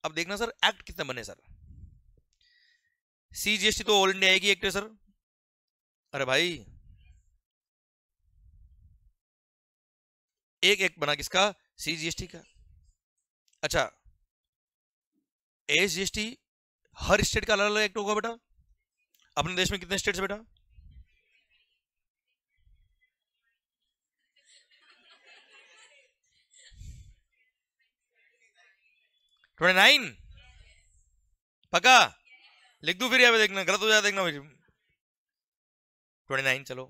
अब देखना सर एक्ट कितने बने सर सीजीएसटी तो ऑल इंडिया आएगी एक्टर सर अरे भाई एक एक्ट बना किसका सीजीएसटी का अच्छा एसजीएसटी हर स्टेट का अलग अलग एक्ट होगा बेटा अपने देश में कितने स्टेट्स बेटा ट्वेंटी नाइन पक्का लिख दू फिर यहां पर देखना गलत हो जाए देखना फिर ट्वेंटी चलो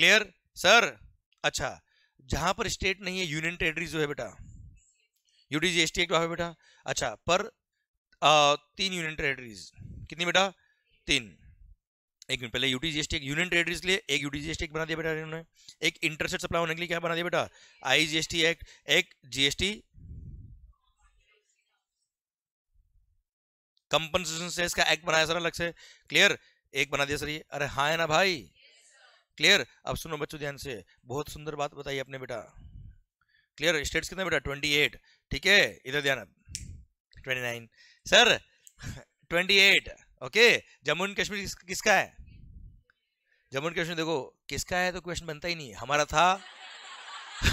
क्लियर सर अच्छा जहां पर स्टेट नहीं है यूनियन टेरिटरी जो है बेटा यूडीजी एस टी एक्ट है बेटा अच्छा पर आ, तीन यूनियन टेरिटरीज कितनी बेटा तीन एक मिनट पहले UTG S T union territories लिए एक यूटीजी एस टी बना दिया बेटा इन्होंने एक इंटरसेट सप्लाई होने के लिए क्या बना दिया बेटा I G S T act एक जीएसटी कंपनसेशन से इसका एक्ट बनाया सर अलग से क्लियर एक बना दिया सर ये अरे हाँ है ना भाई क्लियर अब सुनो बच्चों ध्यान से बहुत सुंदर बात बताइए अपने बेटा क्लियर स्टेट्स कितना बेटा ट्वेंटी एट ठीक है इधर ध्यान twenty nine sir <laughs> twenty eight okay Jammu and Kashmir किसका है जम्मू एंड कश्मीर देखो किसका है तो क्वेश्चन बनता ही नहीं हमारा था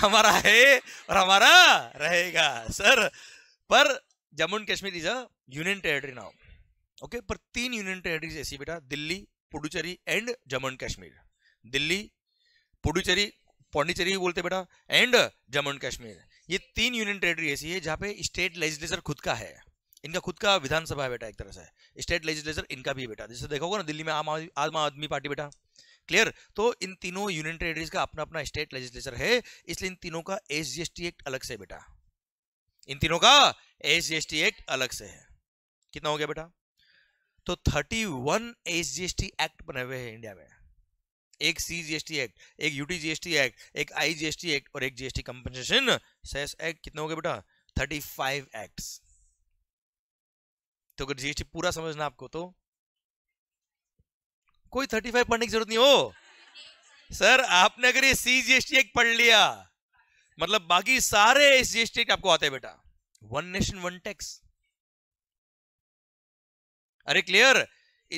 हमारा है और हमारा रहेगा सर पर Jammu and Kashmir is a union territory now okay पर तीन यूनियन टेरेटरीज ऐसी बेटा दिल्ली पुडुचेरी एंड जम्मू एंड कश्मीर दिल्ली पुडुचेरी पौंडीचेरी बोलते बेटा एंड जम्मू एंड कश्मीर ये तीन यूनियन टेरेटरी ऐसी है जहाँ पे स्टेट लेजिस्लेचर खुद का है इनका खुद का विधानसभा है बेटा एक तरह से स्टेट लेजिस्लेचर इनका भी है बेटा जैसे देखोगे ना दिल्ली में आम आम आदमी पार्टी बेटा क्लियर तो इन तीनों यूनियन टेरेटरीज का अपना अपना स्टेट लेजिस्लेचर है इसलिए इन तीनों का एस एक्ट अलग से बेटा इन तीनों का एस एक्ट अलग से है कितना हो गया बेटा तो 31 वन एक्ट बने हुए हैं इंडिया में एक सी जीएसटी एक्ट एक यूटी जीएसटी एक्ट एक आई जीएसटी एक्ट और एक जीएसटी कंपनसेशन सेस एक्ट कितना हो गया बेटा 35 एक्ट्स तो अगर जीएसटी पूरा समझना आपको तो कोई 35 पढ़ने की जरूरत नहीं हो सर आपने अगर ये सी जीएसटी एक्ट पढ़ लिया मतलब बाकी सारे एस जीएसटी एक्ट आपको आते हैं बेटा वन नेशन वन टैक्स अरे क्लियर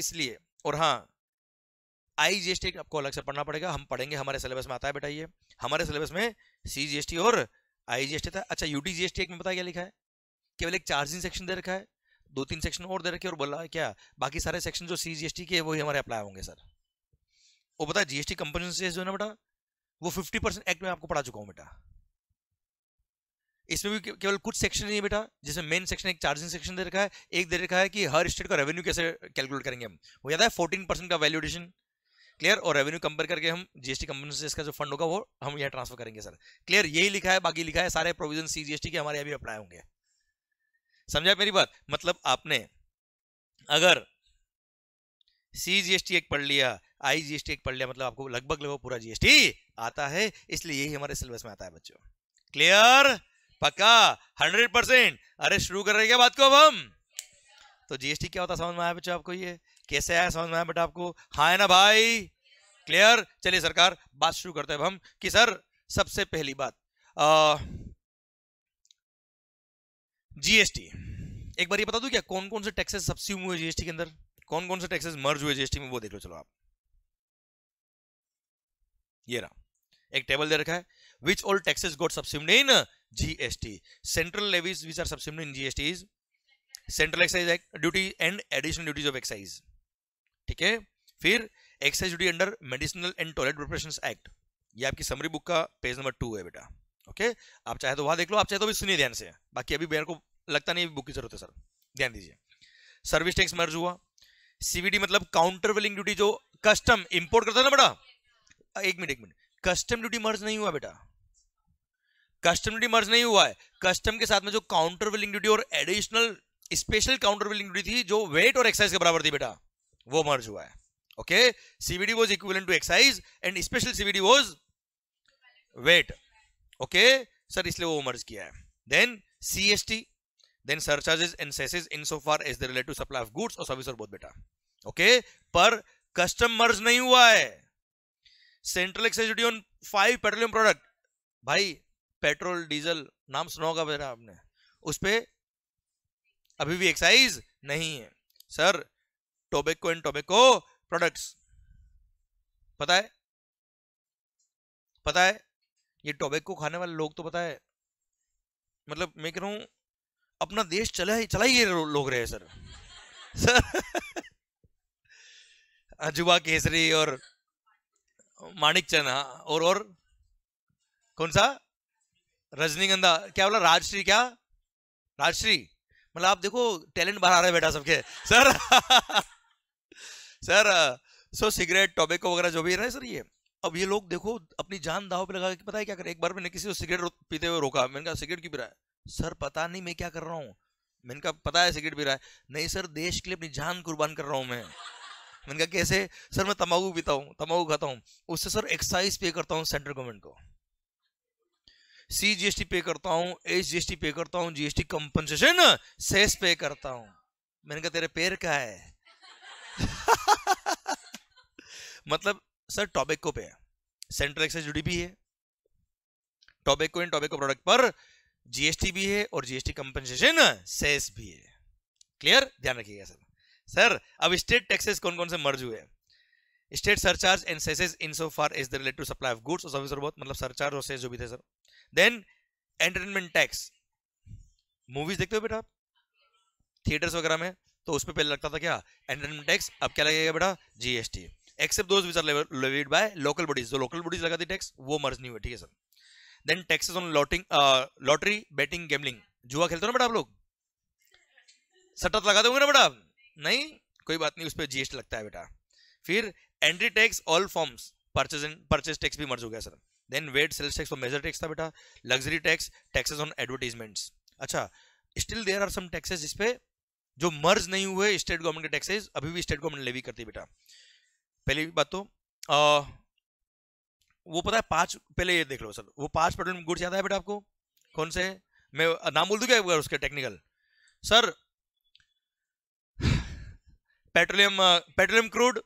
इसलिए और हाँ आई जी एस टी आपको अलग से पढ़ना पड़ेगा हम पढ़ेंगे हमारे सिलेबस में आता है बेटा ये हमारे सिलेबस में सी जी एस टी और आई जी एस टी था अच्छा एस जीएसटी एक में पता क्या लिखा है केवल एक चार्जिंग सेक्शन दे रखा है दो तीन सेक्शन और दे रखे और बोला क्या बाकी सारे सेक्शन जो सी जी एस टी के वही हमारे अप्लाई होंगे सर वो एस जीएसटी कंपनी जो है ना बेटा वो फिफ्टी परसेंट एक्ट में आपको पढ़ा चुका हूँ बेटा इसमें भी केवल कुछ सेक्शन नहीं है बेटा जिसमें मेन सेक्शन एक चार्जिंग सेक्शन दे रखा है एक दे रखा है कि हर स्टेट का रेवेन्यू कैसे कैलकुलेट करेंगे हम हो जाता है फोर्टीन परसेंट का वैल्यूडेशन क्लियर और रेवेन्यू कंपेयर करके हम जीएसटी कंपनी से इसका जो फंड होगा वो हम यहाँ ट्रांसफर करेंगे सर क्लियर यही लिखा है बाकी लिखा है सारे प्रोविजन सी जीएसटी के हमारे अभी अप्लाई होंगे समझा मेरी बात मतलब आपने अगर सी जीएसटी एक पढ़ लिया आई जीएसटी एक पढ़ लिया मतलब आपको लगभग लगभग पूरा जीएसटी आता है इसलिए यही हमारे सिलेबस में आता है बच्चों क्लियर पक्का हंड्रेड परसेंट अरे शुरू कर रहे क्या बात को अब हम तो जीएसटी क्या होता समझ में आया बच्चों आपको ये कैसे आया समझ में आया बेटा आपको हाँ है ना भाई क्लियर चलिए सरकार बात शुरू करते हैं हम कि सर सबसे पहली बात जीएसटी एक बार ये बता दू क्या कौन कौन से टैक्सेस सब्स्यूम हुए जीएसटी के अंदर कौन कौन से टैक्सेस मर्ज हुए जीएसटी में वो देख लो चलो आप ये रहा एक टेबल दे रखा है which all taxes got subsumed in GST. Central levies which are subsumed in GST is Central Excise Act duty and additional duties of excise. ठीक है फिर excise duty under medicinal and toilet preparation act ये आपकी summary book का page number two है बेटा okay आप चाहे तो वहां देख लो आप चाहे तो भी सुनिए ध्यान से बाकी अभी मेरे को लगता नहीं बुक की जरूरत है सर ध्यान दीजिए सर्विस टैक्स मर्ज हुआ सीवीडी मतलब काउंटर वेलिंग ड्यूटी जो कस्टम इंपोर्ट करता था ना बेटा एक मिनट एक मिनट कस्टम ड्यूटी मर्ज नहीं हुआ बेटा कस्टम ड्यूटी मर्ज नहीं हुआ है कस्टम के साथ में जो काउंटर विलिंग ड्यूटी और additional special countervailing duty थी जो वेट और एक्साइज के बराबर थी बेटा वो मर्ज हुआ है okay CBD was equal to excise and special CBD was VAT okay sir इसलिए वो मर्ज किया है then CST then surcharges and cesses in so far as the relate to supply of goods और service और both बेटा okay पर custom merge नहीं हुआ है central excise duty on five petroleum product भाई पेट्रोल डीजल नाम सुना होगा मेरा आपने उस पर अभी भी एक्साइज नहीं है sir tobacco and tobacco products पता है पता है ये टोबेको खाने वाले लोग तो पता है मतलब मैं कह रहा हूं अपना देश चला चला ही लोग रहे सर सर अजुबा केसरी और माणिक चन्हा और और कौन सा रजनीगंधा क्या बोला राजश्री क्या राजश्री मतलब आप देखो टैलेंट बाहर आ रहे बेटा सबके sir sir so cigarette tobacco वगैरह जो भी है ना सर ये अब ये लोग देखो अपनी जान दाव पे लगा के पता है क्या कर एक बार मैंने किसी को सिगरेट पीते हुए रोका मैंने कहा सिगरेट क्यों पी रहा है सर पता नहीं मैं क्या कर रहा हूँ मैंने कहा पता है सिगरेट पी रहा है नहीं सर देश के लिए अपनी जान कुर्बान कर रहा हूँ मैं मैंने कहा कैसे सर मैं तम्बाकू पीता हूँ तम्बाकू खाता हूँ उससे सर एक्साइज पे करता हूँ सेंट्रल गवर्नमेंट को सी जीएसटी पे करता हूँ एस जीएसटी पे करता हूँ जीएसटी कंपनसेशन सेस पे करता हूँ मैंने कहा तेरे पैर का है <laughs> मतलब सर टॉबेको पे है सेंट्रल एक्साइज ड्यूटी भी है टोबेको एंड टॉबेको प्रोडक्ट पर जीएसटी भी है और जीएसटी कंपनसेशन सेस भी है क्लियर ध्यान रखिएगा सर सर अब स्टेट टैक्सेस कौन कौन से मर्ज हुए state surcharge and cesses in so far as the related to supply of goods और सर्विस और बहुत मतलब सरचार्ज और सेस जो भी थे sir then entertainment tax movies देखते हो बेटा थिएटर्स वगैरह में तो उस पर पहले लगता था क्या एंटरटेनमेंट टैक्स अब क्या लगेगा बेटा GST except those which are levied by local bodies जो लोकल बॉडीज लगाती टैक्स वो मर्ज नहीं हुआ ठीक है सर देन टैक्सेस ऑन लॉटिंग लॉटरी बेटिंग गेमलिंग जुआ खेलते हो ना बेटा आप लोग सट्टा लगा दोगे ना बेटा नहीं कोई बात नहीं उस पर जीएसटी लगता है बेटा फिर entry tax all forms purchase purchase tax भी मर्ज हो गया sir then VAT sales tax तो मेजर टैक्स था बेटा luxury tax taxes on advertisements अच्छा still there are some taxes जिसपे जो मर्ज नहीं हुए स्टेट गवर्नमेंट के टैक्सेस अभी भी स्टेट गवर्नमेंट लेवी करती बेटा पहली बात तो आ, वो पता है पांच पहले ये देख लो सर वो पांच पेट्रोलियम गुड्स याद है बेटा आपको कौन से मैं नाम बोल दू क्या उसके technical sir petroleum petroleum crude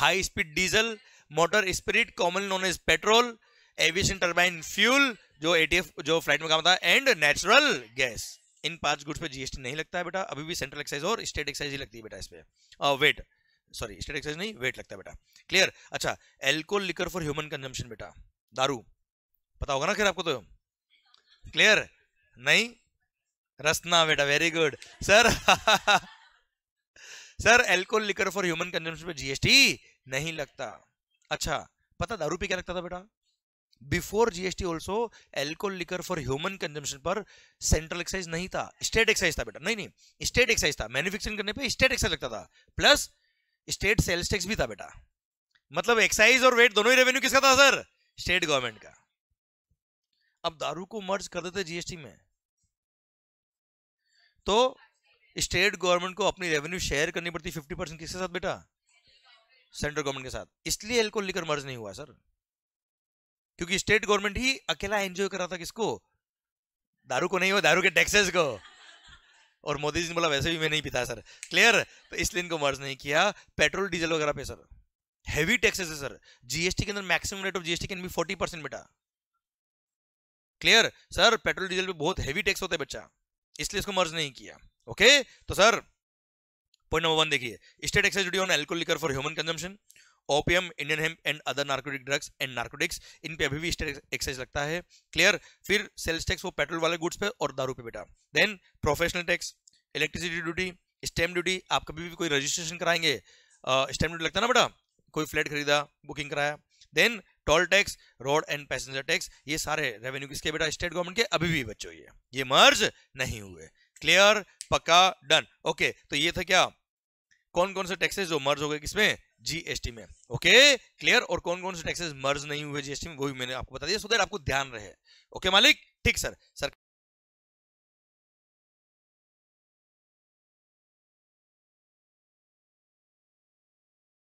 high speed diesel motor spirit common known as petrol aviation turbine fuel जो एटीएफ जो फ्लाइट में काम होता है एंड नेचुरल गैस इन पांच गुड्स पे जीएसटी नहीं लगता है बेटा अभी भी सेंट्रल एक्साइज और स्टेट एक्साइज ही लगती है बेटा इस पे वेट सॉरी स्टेट एक्साइज नहीं वेट लगता है बेटा क्लियर अच्छा alcohol liquor for human consumption बेटा दारू पता होगा ना खैर आपको तो क्लियर नहीं रसना बेटा very good sir sir alcohol liquor for human consumption पे जीएसटी नहीं लगता अच्छा पता दारू पे क्या लगता था बेटा before GST also alcohol liquor for human consumption पर सेंट्रल एक्साइज नहीं था स्टेट एक्साइज था बेटा नहीं नहीं स्टेट एक्साइज था मैन्युफैक्चरिंग करने पे स्टेट एक्साइज लगता था प्लस स्टेट सेल्स टैक्स भी था बेटा मतलब एक्साइज और वेट दोनों ही रेवेन्यू किसका था सर स्टेट गवर्नमेंट का अब दारू को मर्ज कर देते जीएसटी में तो स्टेट गवर्नमेंट को अपनी रेवेन्यू शेयर करनी पड़ती फिफ्टी परसेंट किसके साथ बेटा सेंट्रल गवर्नमेंट के साथ इसलिए एल्कोहल लिकर मर्ज नहीं हुआ सर क्योंकि स्टेट गवर्नमेंट ही अकेला एंजॉय कर रहा था किसको दारू को नहीं हो दारू के टैक्सेस को और मोदी जी ने बोला वैसे भी मैं नहीं पीता सर क्लियर तो इसलिए इनको मर्ज नहीं किया पेट्रोल डीजल वगैरह पे सर हैवी टैक्सेस है सर जीएसटी के अंदर maximum rate of GST can be forty percent बेटा क्लियर सर पेट्रोल डीजल पे बहुत हैवी टैक्स होता है बच्चा इसलिए इसको मर्ज नहीं किया ओके तो सर पॉइंट नंबर वन देखिए state excise duty on alcohol liquor for human consumption opium Indian hemp and other narcotic drugs and narcotics इन पे अभी भी एक्साइज लगता है क्लियर फिर सेल्स टैक्स वो पेट्रोल वाले गुड्स पे और दारू पे बेटा then professional tax electricity duty stamp duty आप कभी भी कोई रजिस्ट्रेशन कराएंगे स्टैम्प ड्यूटी लगता ना बेटा कोई फ्लैट खरीदा बुकिंग कराया then toll tax road and passenger tax ये सारे रेवेन्यू किसके बेटा स्टेट गवर्नमेंट के अभी भी बच्चों ये ये मर्ज नहीं हुए क्लियर पक्का डन ओके तो ये था क्या कौन कौन से टैक्सेस जो मर्ज हो गए किसमें जीएसटी में ओके क्लियर और कौन कौन से टैक्सेस मर्ज नहीं हुए जीएसटी में वो भी मैंने आपको बता दिया सो देट आपको ध्यान रहे ओके मालिक ठीक सर सर